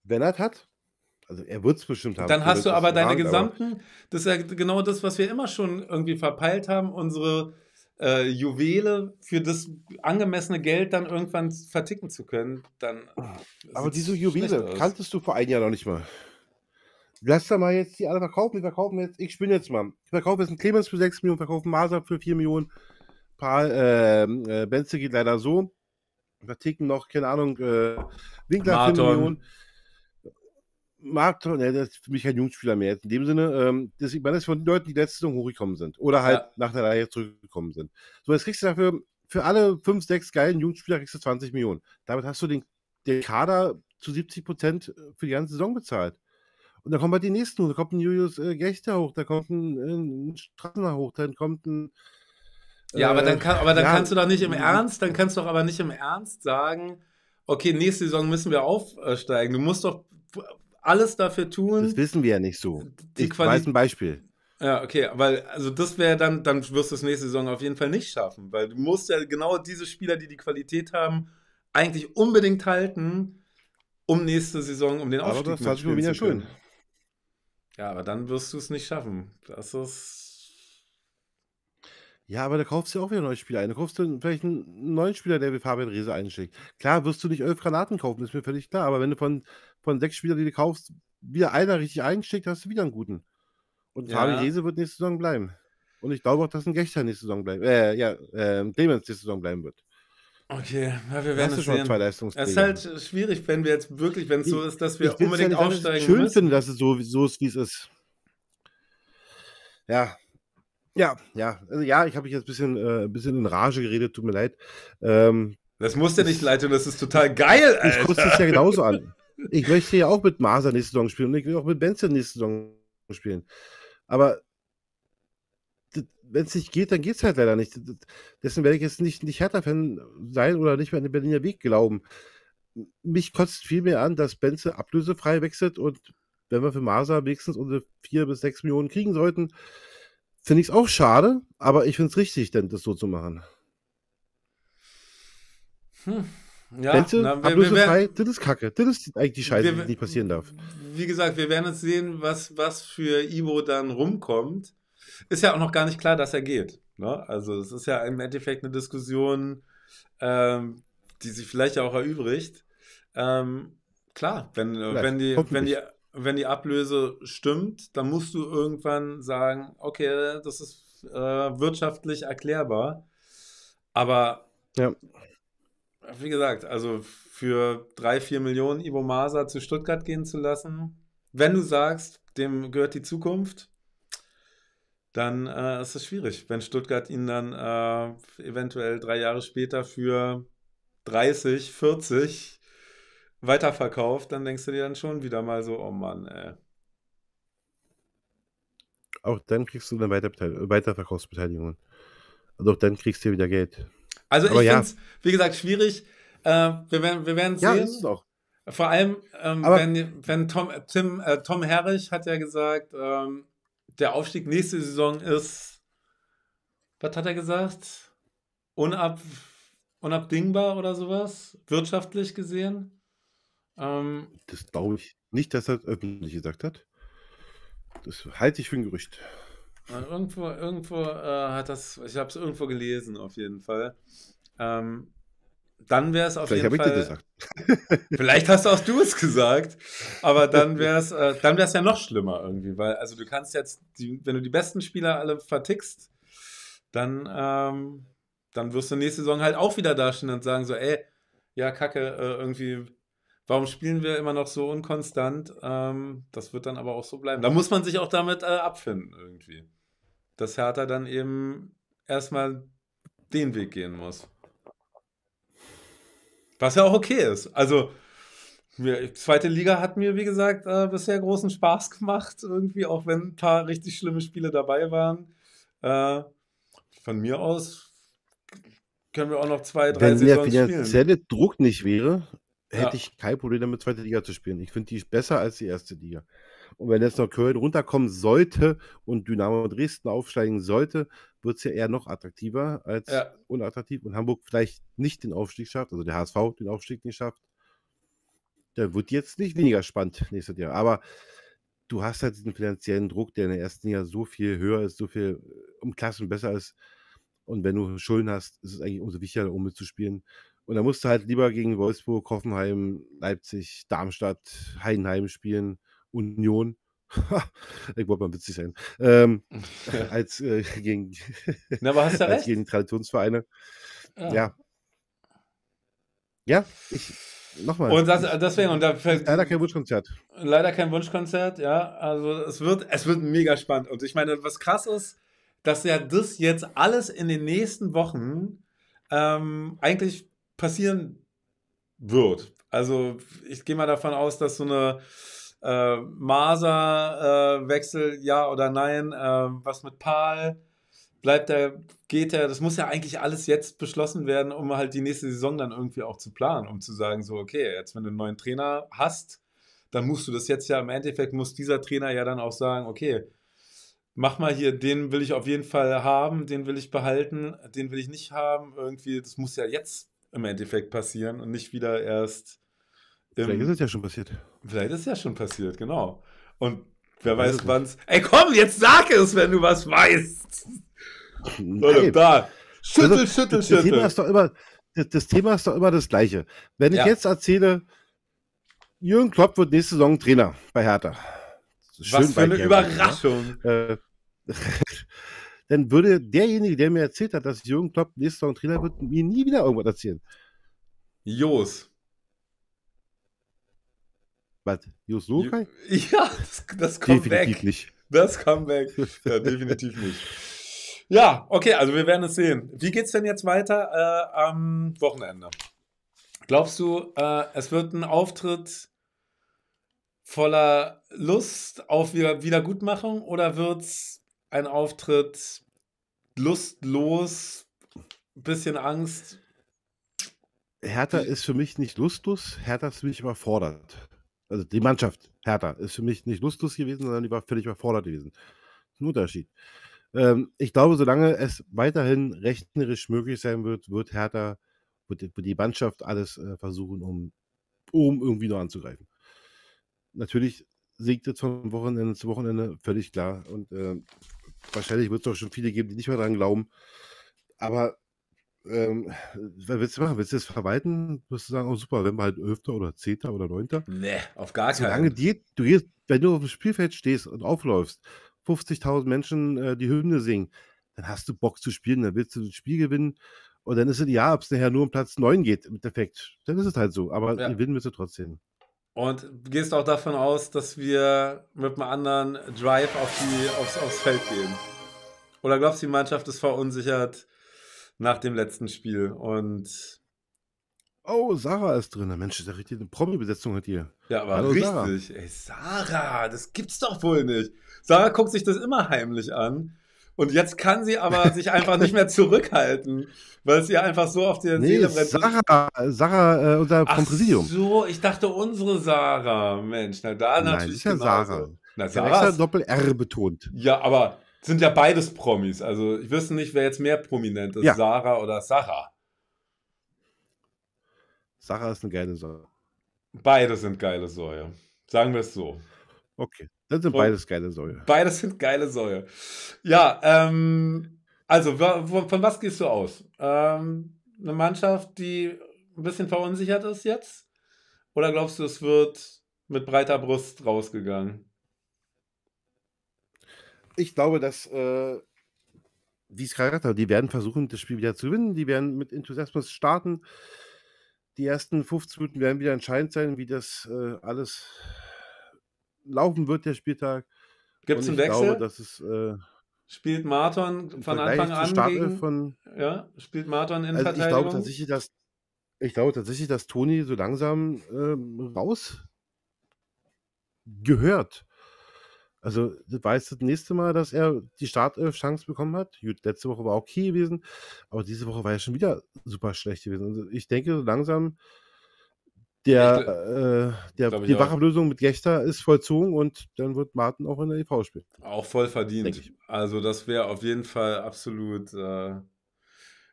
Wenn Bernhard hat? Also er wird es bestimmt haben. Dann hast du aber deine Hand, gesamten, aber das ist ja genau das, was wir immer schon irgendwie verpeilt haben, unsere äh, Juwele für das angemessene Geld dann irgendwann verticken zu können. Dann aber diese Juwele kanntest du vor einem Jahr noch nicht mal. Lass da mal jetzt die alle verkaufen, wir verkaufen jetzt, ich spinne jetzt mal. Ich verkaufe jetzt einen Clemens für 6 Millionen, verkaufe einen Maser für 4 Millionen. Paul äh, äh, Benze geht leider so. Verticken noch, keine Ahnung, äh, Winkler für 4 Millionen mag, ne, das ist für mich kein Jungspieler mehr In dem Sinne, ähm, das, ich meine, das ist von den Leuten, die letzte Saison hochgekommen sind. Oder halt ja. nach der Reihe zurückgekommen sind. So, jetzt kriegst du dafür, für alle fünf, sechs geilen Jungspieler kriegst du 20 Millionen. Damit hast du den, den Kader zu 70 Prozent äh, für die ganze Saison bezahlt. Und dann kommen halt die nächsten Da kommt ein Julius äh, Gechter hoch, da kommt ein, äh, ein Straßner hoch, dann kommt ein. Äh, ja, aber dann, äh, kann, aber dann ja, kannst du doch nicht im mhm. Ernst, dann kannst du doch aber nicht im Ernst sagen, okay, nächste Saison müssen wir aufsteigen. Du musst doch alles dafür tun. Das wissen wir ja nicht so. Die ich weiß ein Beispiel. Ja, okay, weil also das wäre dann, dann wirst du es nächste Saison auf jeden Fall nicht schaffen, weil du musst ja genau diese Spieler, die die Qualität haben, eigentlich unbedingt halten, um nächste Saison, um den Aufstieg aber das wieder schön. Ja, aber dann wirst du es nicht schaffen. Das ist ja, aber da kaufst du auch wieder neue Spieler ein. Da kaufst du vielleicht einen neuen Spieler, der wie Fabian Riese einschickt. Klar, wirst du nicht elf Granaten kaufen, ist mir völlig klar. Aber wenn du von von sechs Spielern, die du kaufst, wieder einer richtig eingeschickt, hast du wieder einen guten. Und ja. Fabi Rese wird nächste Saison bleiben. Und ich glaube auch, dass ein Gechter nächste Saison bleiben, äh, ja, äh, Clemens nächste Saison bleiben wird. Okay, ja, wir werden es schon sehen. es ist halt schwierig, wenn wir jetzt wirklich, wenn es so ist, dass wir unbedingt ja nicht, aufsteigen ich schön müssen. finde, dass es so, so ist, wie es ist. Ja, ja, ja. Also ja, ich habe mich jetzt ein bisschen, äh, ein bisschen in Rage geredet, tut mir leid. Ähm, das musst du nicht leid tun, das ist total geil, Alter. Ich gucke es ja genauso an. ich möchte ja auch mit Maser nächste Saison spielen und ich will auch mit Benson nächste Saison spielen. Aber wenn es nicht geht, dann geht es halt leider nicht. Dessen werde ich jetzt nicht, nicht Hertha-Fan sein oder nicht mehr an den Berliner Weg glauben. Mich kotzt vielmehr an, dass Benze ablösefrei wechselt und wenn wir für Maser wenigstens unsere 4 bis 6 Millionen kriegen sollten, finde ich es auch schade, aber ich finde es richtig, denn das so zu machen. Hm. Ja, Wenn's, na, wir, wir frei, das ist kacke. Das ist eigentlich die Scheiße, wir, die passieren darf. Wie gesagt, wir werden jetzt sehen, was, was für Ivo dann rumkommt. Ist ja auch noch gar nicht klar, dass er geht. Ne? Also, es ist ja im Endeffekt eine Diskussion, ähm, die sich vielleicht auch erübrigt. Ähm, klar, wenn, äh, wenn, die, wenn, die, wenn die Ablöse stimmt, dann musst du irgendwann sagen: Okay, das ist äh, wirtschaftlich erklärbar. Aber ja wie gesagt, also für drei, vier Millionen Ivo Masa zu Stuttgart gehen zu lassen, wenn du sagst, dem gehört die Zukunft, dann äh, ist es schwierig, wenn Stuttgart ihn dann äh, eventuell drei Jahre später für 30, 40 weiterverkauft, dann denkst du dir dann schon wieder mal so, oh Mann, ey. Auch dann kriegst du eine Weiter Weiterverkaufsbeteiligung. Und auch dann kriegst du wieder Geld. Also Aber ich ja. finde es, wie gesagt, schwierig. Äh, wir werden, wir werden sehen. Ja, ist es auch. Vor allem, ähm, wenn, wenn Tom, Tim, äh, Tom Herrich hat ja gesagt, ähm, der Aufstieg nächste Saison ist, was hat er gesagt? Unab, unabdingbar oder sowas, wirtschaftlich gesehen. Ähm, das glaube ich nicht, dass er öffentlich gesagt hat. Das halte ich für ein Gerücht. Irgendwo, irgendwo äh, hat das, ich habe es irgendwo gelesen, auf jeden Fall. Ähm, dann wäre es auf Vielleicht jeden Fall. Vielleicht habe ich dir gesagt. Vielleicht hast auch du es gesagt, aber dann wäre es äh, ja noch schlimmer irgendwie, weil also du kannst jetzt, die, wenn du die besten Spieler alle vertickst, dann, ähm, dann wirst du nächste Saison halt auch wieder dastehen und sagen so, ey, ja, kacke, äh, irgendwie, warum spielen wir immer noch so unkonstant? Ähm, das wird dann aber auch so bleiben. Da muss man sich auch damit äh, abfinden irgendwie dass Hertha dann eben erstmal den Weg gehen muss. Was ja auch okay ist. Also, die zweite Liga hat mir, wie gesagt, äh, bisher großen Spaß gemacht, irgendwie, auch wenn ein paar richtig schlimme Spiele dabei waren. Äh, von mir aus können wir auch noch zwei, drei wenn Saisons der finanzielle Druck nicht wäre, hätte ja. ich kein Problem damit, zweite Liga zu spielen. Ich finde die besser als die erste Liga. Und wenn jetzt noch Köln runterkommen sollte und Dynamo Dresden aufsteigen sollte, wird es ja eher noch attraktiver als ja. unattraktiv. Und Hamburg vielleicht nicht den Aufstieg schafft, also der HSV den Aufstieg nicht schafft. Da wird jetzt nicht weniger spannend nächstes Jahr. Aber du hast halt diesen finanziellen Druck, der in der ersten Jahr so viel höher ist, so viel äh, um Klassen besser ist. Und wenn du Schulden hast, ist es eigentlich umso wichtiger, um mitzuspielen. Und da musst du halt lieber gegen Wolfsburg, Hoffenheim, Leipzig, Darmstadt, Heidenheim spielen Union. ich wollte mal witzig sein. Ähm, ja. als äh, gegen, Na, aber hast du als recht? gegen Traditionsvereine. Ja. ja. Ja, ich nochmal. Und das, deswegen, und da leider kein Wunschkonzert. Leider kein Wunschkonzert, ja. Also es wird, es wird mega spannend. Und ich meine, was krass ist, dass ja das jetzt alles in den nächsten Wochen ähm, eigentlich passieren wird. Also ich gehe mal davon aus, dass so eine äh, Maser-Wechsel, äh, ja oder nein, äh, was mit Paul, bleibt er, geht er, das muss ja eigentlich alles jetzt beschlossen werden, um halt die nächste Saison dann irgendwie auch zu planen, um zu sagen, so, okay, jetzt wenn du einen neuen Trainer hast, dann musst du das jetzt ja im Endeffekt, muss dieser Trainer ja dann auch sagen, okay, mach mal hier, den will ich auf jeden Fall haben, den will ich behalten, den will ich nicht haben, irgendwie, das muss ja jetzt im Endeffekt passieren und nicht wieder erst Vielleicht ähm, ist es ja schon passiert. Vielleicht ist es ja schon passiert, genau. Und wer weiß, weiß es. Ey, komm, jetzt sag es, wenn du was weißt. Leute, da. Schüttel, also, schüttel, das schüttel. Thema ist doch immer, das, das, Thema ist doch immer das gleiche. Wenn ich jetzt erzähle, Jürgen Klopp wird nächste Saison Trainer bei Hertha. Schön was für eine ne? Überraschung. Äh, dann würde derjenige, der mir erzählt hat, dass Jürgen Klopp nächste Saison Trainer wird, mir nie wieder irgendwas erzählen. Jos. Was? Yosuke? Ja, das, das kommt definitiv nicht. Das kommt weg. Ja, definitiv nicht. Ja, okay, also wir werden es sehen. Wie geht's denn jetzt weiter äh, am Wochenende? Glaubst du, äh, es wird ein Auftritt voller Lust auf Wiedergutmachung oder wird es ein Auftritt lustlos, bisschen Angst? Hertha ist für mich nicht lustlos, Hertha ist für mich überfordert. Also die Mannschaft, Hertha, ist für mich nicht lustlos gewesen, sondern die war völlig überfordert gewesen. Das ist ein Unterschied. Ähm, ich glaube, solange es weiterhin rechnerisch möglich sein wird, wird Hertha, wird die Mannschaft alles äh, versuchen, um, um irgendwie noch anzugreifen. Natürlich siegt jetzt von Wochenende zu Wochenende, völlig klar. Und äh, wahrscheinlich wird es auch schon viele geben, die nicht mehr daran glauben. Aber ähm, äh, willst du machen? Willst du das verwalten? Wirst du sagen, oh super, wenn wir halt Öfter oder Zehnter oder Neunter? Nee, auf gar keinen. Solange du wenn du auf dem Spielfeld stehst und aufläufst, 50.000 Menschen äh, die Hymne singen, dann hast du Bock zu spielen, dann willst du das Spiel gewinnen und dann ist es ja, ob es nachher nur um Platz 9 geht, im Endeffekt. Dann ist es halt so, aber ja. gewinnen willst du trotzdem. Und gehst auch davon aus, dass wir mit einem anderen Drive auf die, aufs, aufs Feld gehen? Oder glaubst du, die Mannschaft ist verunsichert? nach dem letzten Spiel. Und Oh, Sarah ist drin. Mensch, das ist ja richtig eine Promi-Besetzung hat ihr. Ja, aber Hallo, richtig. Sarah. Ey, Sarah, das gibt's doch wohl nicht. Sarah guckt sich das immer heimlich an. Und jetzt kann sie aber sich einfach nicht mehr zurückhalten, weil es ihr einfach so auf der nee, Seele brennt. Sarah, Sarah äh, unser Ach vom Präsidium. so, ich dachte unsere Sarah. Mensch, na da natürlich. Nein, ist ja genauso. Sarah. Na, Sarah ist ja doppel R betont. Ja, aber sind ja beides Promis. Also ich wüsste nicht, wer jetzt mehr prominent ist, ja. Sarah oder Sarah. Sarah ist eine geile Säure. Beide sind geile Säure. Sagen wir es so. Okay, das sind so, beides geile Säure. Beides sind geile Säure. Ja, ähm, also von was gehst du aus? Ähm, eine Mannschaft, die ein bisschen verunsichert ist jetzt? Oder glaubst du, es wird mit breiter Brust rausgegangen? ich glaube, dass äh, die Skyratter, die werden versuchen, das Spiel wieder zu gewinnen. Die werden mit Enthusiasmus starten. Die ersten 15 Minuten werden wieder entscheidend sein, wie das äh, alles laufen wird, der Spieltag. Gibt es einen Wechsel? Glaube, es, äh, spielt Marton von Anfang an gegen, von, ja, spielt Marton in also Verteidigung? Ich glaube tatsächlich, dass ich glaube tatsächlich, dass Toni so langsam ähm, raus gehört. Also, das war das nächste Mal, dass er die Startelf-Chance bekommen hat. Gut, letzte Woche war okay gewesen, aber diese Woche war er schon wieder super schlecht gewesen. Also ich denke, so langsam, der, äh, äh, der die Wachablösung mit Gechter ist vollzogen und dann wird Martin auch in der EV spielen. Auch voll verdient. Also, das wäre auf jeden Fall absolut. Äh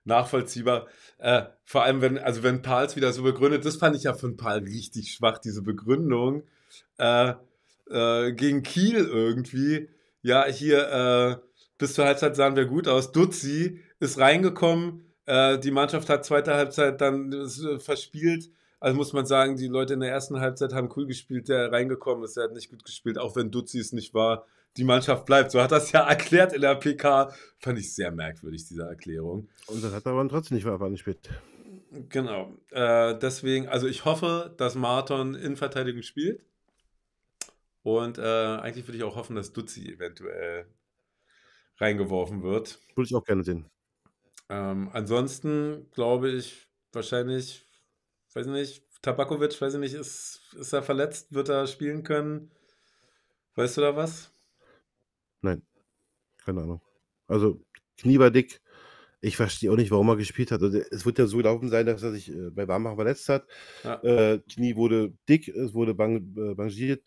nachvollziehbar. Äh, vor allem, wenn, also wenn Pals wieder so begründet, das fand ich ja von Pal richtig schwach, diese Begründung. Äh, äh, gegen Kiel irgendwie. Ja, hier äh, bis zur Halbzeit sahen wir gut aus. Dutzi ist reingekommen. Äh, die Mannschaft hat zweite Halbzeit dann äh, verspielt. Also muss man sagen, die Leute in der ersten Halbzeit haben cool gespielt. Der reingekommen ist, der hat nicht gut gespielt, auch wenn Dutzi es nicht war. Die Mannschaft bleibt. So hat das ja erklärt in der PK. Fand ich sehr merkwürdig, diese Erklärung. Und das hat er aber trotzdem nicht war nicht Genau. Äh, deswegen, also ich hoffe, dass Marathon in Verteidigung spielt. Und äh, eigentlich würde ich auch hoffen, dass Duzi eventuell reingeworfen wird. Würde ich auch gerne sehen. Ähm, ansonsten glaube ich wahrscheinlich, weiß nicht, Tabakovic, weiß ich nicht, ist, ist er verletzt? Wird er spielen können? Weißt du da was? Nein, keine Ahnung. Also Knie war dick. Ich verstehe auch nicht, warum er gespielt hat. Also, es wird ja so gelaufen sein, dass er sich äh, bei Warmbach verletzt hat. Ja. Äh, Knie wurde dick, es wurde bang, äh, bangiert.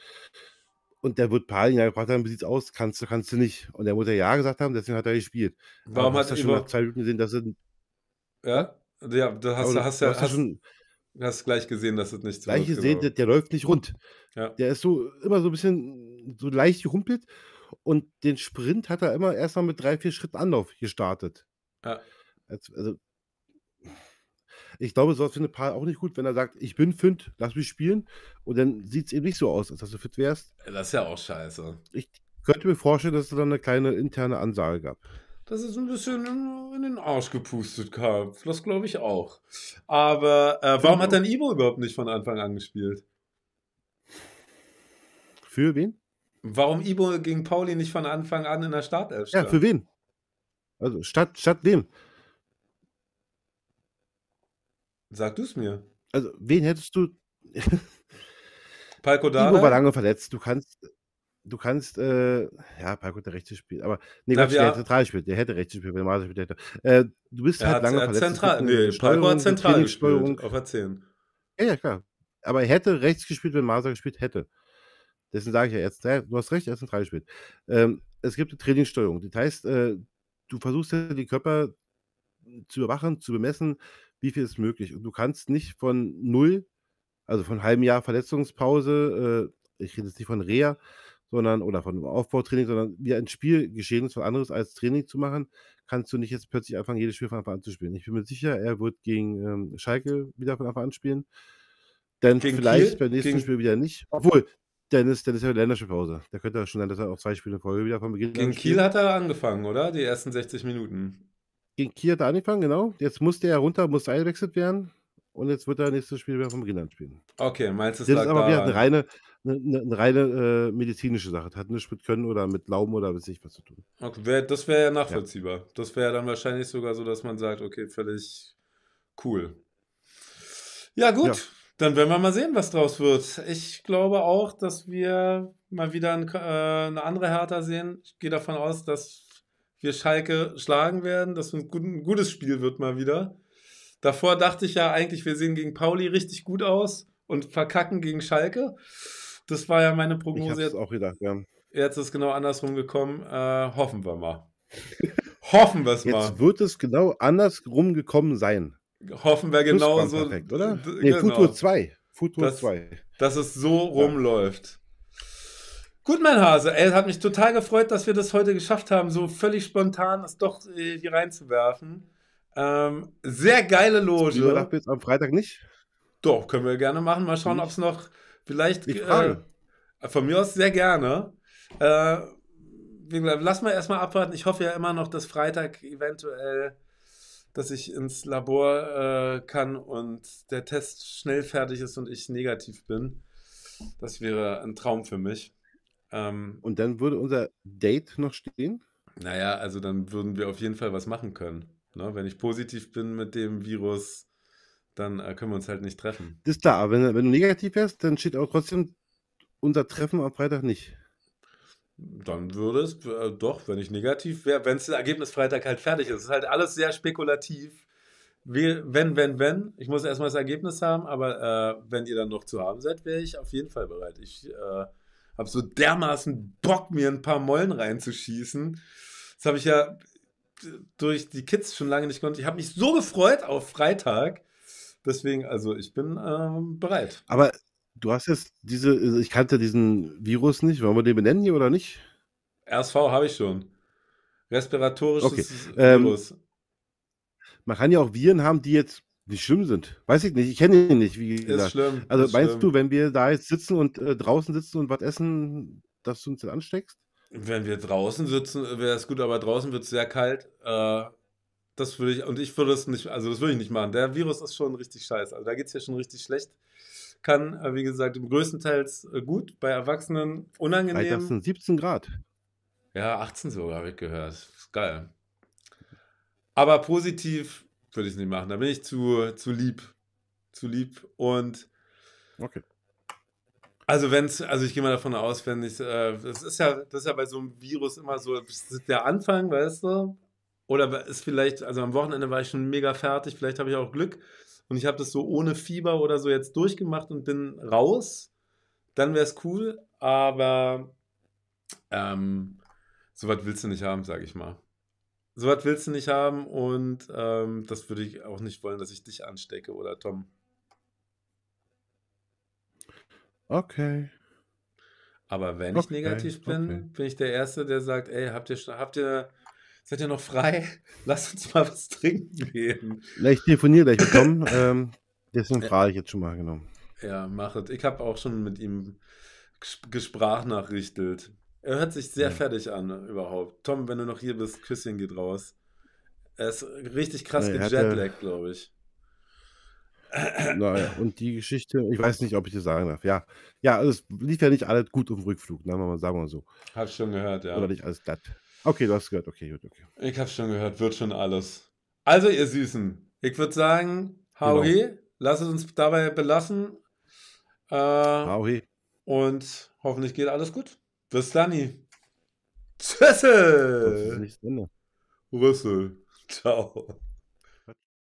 Und der wird Palin ja gefragt haben, wie sieht's aus? Kannst du, kannst du nicht. Und er muss ja Ja gesagt haben, deswegen hat er gespielt. Warum hast du schon nach zwei Minuten gesehen, dass er. Ja? Also, ja, da hast, ja, hast, hast, hast, hast schon. Hast gleich gesehen, dass es nicht so Gleich gesehen, genau. der, der, läuft nicht rund. Ja. Der ist so immer so ein bisschen so leicht gerumpelt. und den Sprint hat er immer erstmal mit drei, vier Schritten Anlauf gestartet. Ja. also ich glaube, sowas findet Paul auch nicht gut, wenn er sagt, ich bin fit, lass mich spielen. Und dann sieht es eben nicht so aus, als dass du fit wärst. Das ist ja auch scheiße. Ich könnte mir vorstellen, dass es da eine kleine interne Ansage gab. Dass es ein bisschen in den Arsch gepustet kam. Das glaube ich auch. Aber äh, warum hat dann Ibo überhaupt nicht von Anfang an gespielt? Für wen? Warum Ibo gegen Pauli nicht von Anfang an in der Startelf stand? Ja, für wen? Also statt, statt dem. Sag du es mir. Also, wen hättest du? Palko Dada? Ivo war lange verletzt. Du kannst, du kannst, äh, ja, Palko hat rechte gespielt, aber nee, Na, Gott, der hätte zentral gespielt, der hätte rechts gespielt, wenn Masi gespielt hätte. Äh, du bist halt lange verletzt. Zentral, nee, Palko hat zentral gespielt, auf der 10. Ja, ja, klar. Aber er hätte rechts gespielt, wenn Maser gespielt hätte. Dessen sage ich ja jetzt, du hast recht, er ist zentral gespielt. Ähm, es gibt eine Trainingssteuerung. Das heißt, äh, du versuchst ja die Körper zu überwachen, zu bemessen, wie viel ist möglich. Und du kannst nicht von null, also von halbem Jahr Verletzungspause, äh, ich rede jetzt nicht von Reha, sondern oder von Aufbautraining, sondern wie ein Spiel geschehen ist, was anderes als Training zu machen, kannst du nicht jetzt plötzlich anfangen, jedes Spiel von Anfang an zu spielen. Ich bin mir sicher, er wird gegen ähm, Schalke wieder von Anfang an spielen. Denn gegen vielleicht Kiel? beim nächsten gegen... Spiel wieder nicht. Obwohl, Dennis, Dennis hat Länderspielpause. Da könnte er schon sein, dass er auch zwei Spiele in Folge wieder von Beginn Gegen Kiel hat er angefangen, oder? Die ersten 60 Minuten gegen Kiel hat er angefangen, genau. Jetzt musste er runter, musste eingewechselt werden. Und jetzt wird er nächstes Spiel wieder vom Rheinland spielen. Okay, meinst du, das ist aber wieder eine reine, eine, eine reine äh, medizinische Sache. Das hat nichts mit Können oder mit Glauben oder weiß nicht was zu tun. Okay, wär, das wäre ja nachvollziehbar. Ja. Das wäre dann wahrscheinlich sogar so, dass man sagt, okay, völlig cool. Ja, gut. Ja. Dann werden wir mal sehen, was draus wird. Ich glaube auch, dass wir mal wieder ein, äh, eine andere Hertha sehen. Ich gehe davon aus, dass wir Schalke schlagen werden, dass ein, gutes Spiel wird mal wieder. Davor dachte ich ja eigentlich, wir sehen gegen Pauli richtig gut aus und verkacken gegen Schalke. Das war ja meine Prognose. Ich jetzt auch gedacht, ja. Jetzt ist genau andersrum gekommen. Äh, hoffen wir mal. Hoffen wir es mal. Jetzt wird es genau andersrum gekommen sein. Hoffen wir genau so. Perfekt, oder? Nee, genau. Futur 2. Futur 2. Dass es so rumläuft. Gut, mein Hase, ey, hat mich total gefreut, dass wir das heute geschafft haben, so völlig spontan das doch äh, hier reinzuwerfen. Ähm, sehr geile Loge. Überdacht jetzt am Freitag nicht? Doch, können wir gerne machen. Mal schauen, ob es noch vielleicht. Ich äh, frage. Äh, von mir aus sehr gerne. Äh, lass mal erstmal abwarten. Ich hoffe ja immer noch, dass Freitag eventuell, dass ich ins Labor äh, kann und der Test schnell fertig ist und ich negativ bin. Das wäre ein Traum für mich. Ähm, Und dann würde unser Date noch stehen? Naja, also dann würden wir auf jeden Fall was machen können. Ne? Wenn ich positiv bin mit dem Virus, dann äh, können wir uns halt nicht treffen. Das ist klar, aber wenn, wenn du negativ wärst, dann steht auch trotzdem unser Treffen am Freitag nicht. Dann würde es, äh, doch, wenn ich negativ wäre, wenn das Ergebnis Freitag halt fertig ist. Es ist halt alles sehr spekulativ. Wie, wenn, wenn, wenn. Ich muss erstmal das Ergebnis haben, aber äh, wenn ihr dann noch zu haben seid, wäre ich auf jeden Fall bereit. Ich äh, habe so dermaßen Bock, mir ein paar Mollen reinzuschießen. Das habe ich ja durch die Kids schon lange nicht konnte. Ich habe mich so gefreut auf Freitag. Deswegen, also ich bin ähm, bereit. Aber du hast jetzt diese, ich kannte diesen Virus nicht. Wollen wir den benennen hier oder nicht? RSV habe ich schon. Respiratorisches okay. Ähm, Virus. Ähm, man kann ja auch Viren haben, die jetzt nicht schlimm sind. Weiß ich nicht, ich kenne ihn nicht, wie gesagt. Ist schlimm, also ist meinst schlimm. du, wenn wir da jetzt sitzen und äh, draußen sitzen und was essen, dass du uns dann ansteckst? Wenn wir draußen sitzen, äh, wäre es gut, aber draußen wird es sehr kalt. Äh, das würde ich, und ich würde es nicht, also das würde ich nicht machen. Der Virus ist schon richtig scheiße. Also da geht es ja schon richtig schlecht. Kann, äh, wie gesagt, im größtenteils äh, gut, bei Erwachsenen unangenehm. Alter, das sind 17 Grad. Ja, 18 sogar, habe ich gehört. Ist geil. Aber positiv würde ich nicht machen. Da bin ich zu, zu lieb. Zu lieb. Und. Okay. Also wenn es, also ich gehe mal davon aus, wenn ich, äh, das ist ja, das ist ja bei so einem Virus immer so, der Anfang, weißt du? Oder ist vielleicht, also am Wochenende war ich schon mega fertig, vielleicht habe ich auch Glück und ich habe das so ohne Fieber oder so jetzt durchgemacht und bin raus, dann wäre es cool, aber ähm, so was willst du nicht haben, sage ich mal. So was willst du nicht haben und ähm, das würde ich auch nicht wollen, dass ich dich anstecke oder Tom. Okay. Aber wenn okay, ich negativ bin, okay. bin ich der Erste, der sagt, ey, habt ihr, habt ihr, seid ihr noch frei? Lass uns mal was trinken gehen. Ich telefoniere gleich mit Tom, ähm, deswegen frage ich jetzt schon mal genommen. Ja, es. Ich habe auch schon mit ihm gesprachnachrichtelt. Er hört sich sehr ja. fertig an überhaupt. Tom, wenn du noch hier bist, Küsschen geht raus. Er ist richtig krass naja, gejetlaggt, glaube ich. Naja, und die Geschichte, ich weiß nicht, ob ich das sagen darf. Ja, ja also es lief ja nicht alles gut auf dem Rückflug, ne? sagen wir mal so. Hab schon gehört, ja. Oder nicht alles glatt. Okay, du hast gehört, okay, gut, okay. Ich hab schon gehört, wird schon alles. Also, ihr Süßen, ich würde sagen, hau genau. lasst es uns dabei belassen. Äh, hau Und hoffentlich geht alles gut. Bis dann. Tschüss. du? Ciao.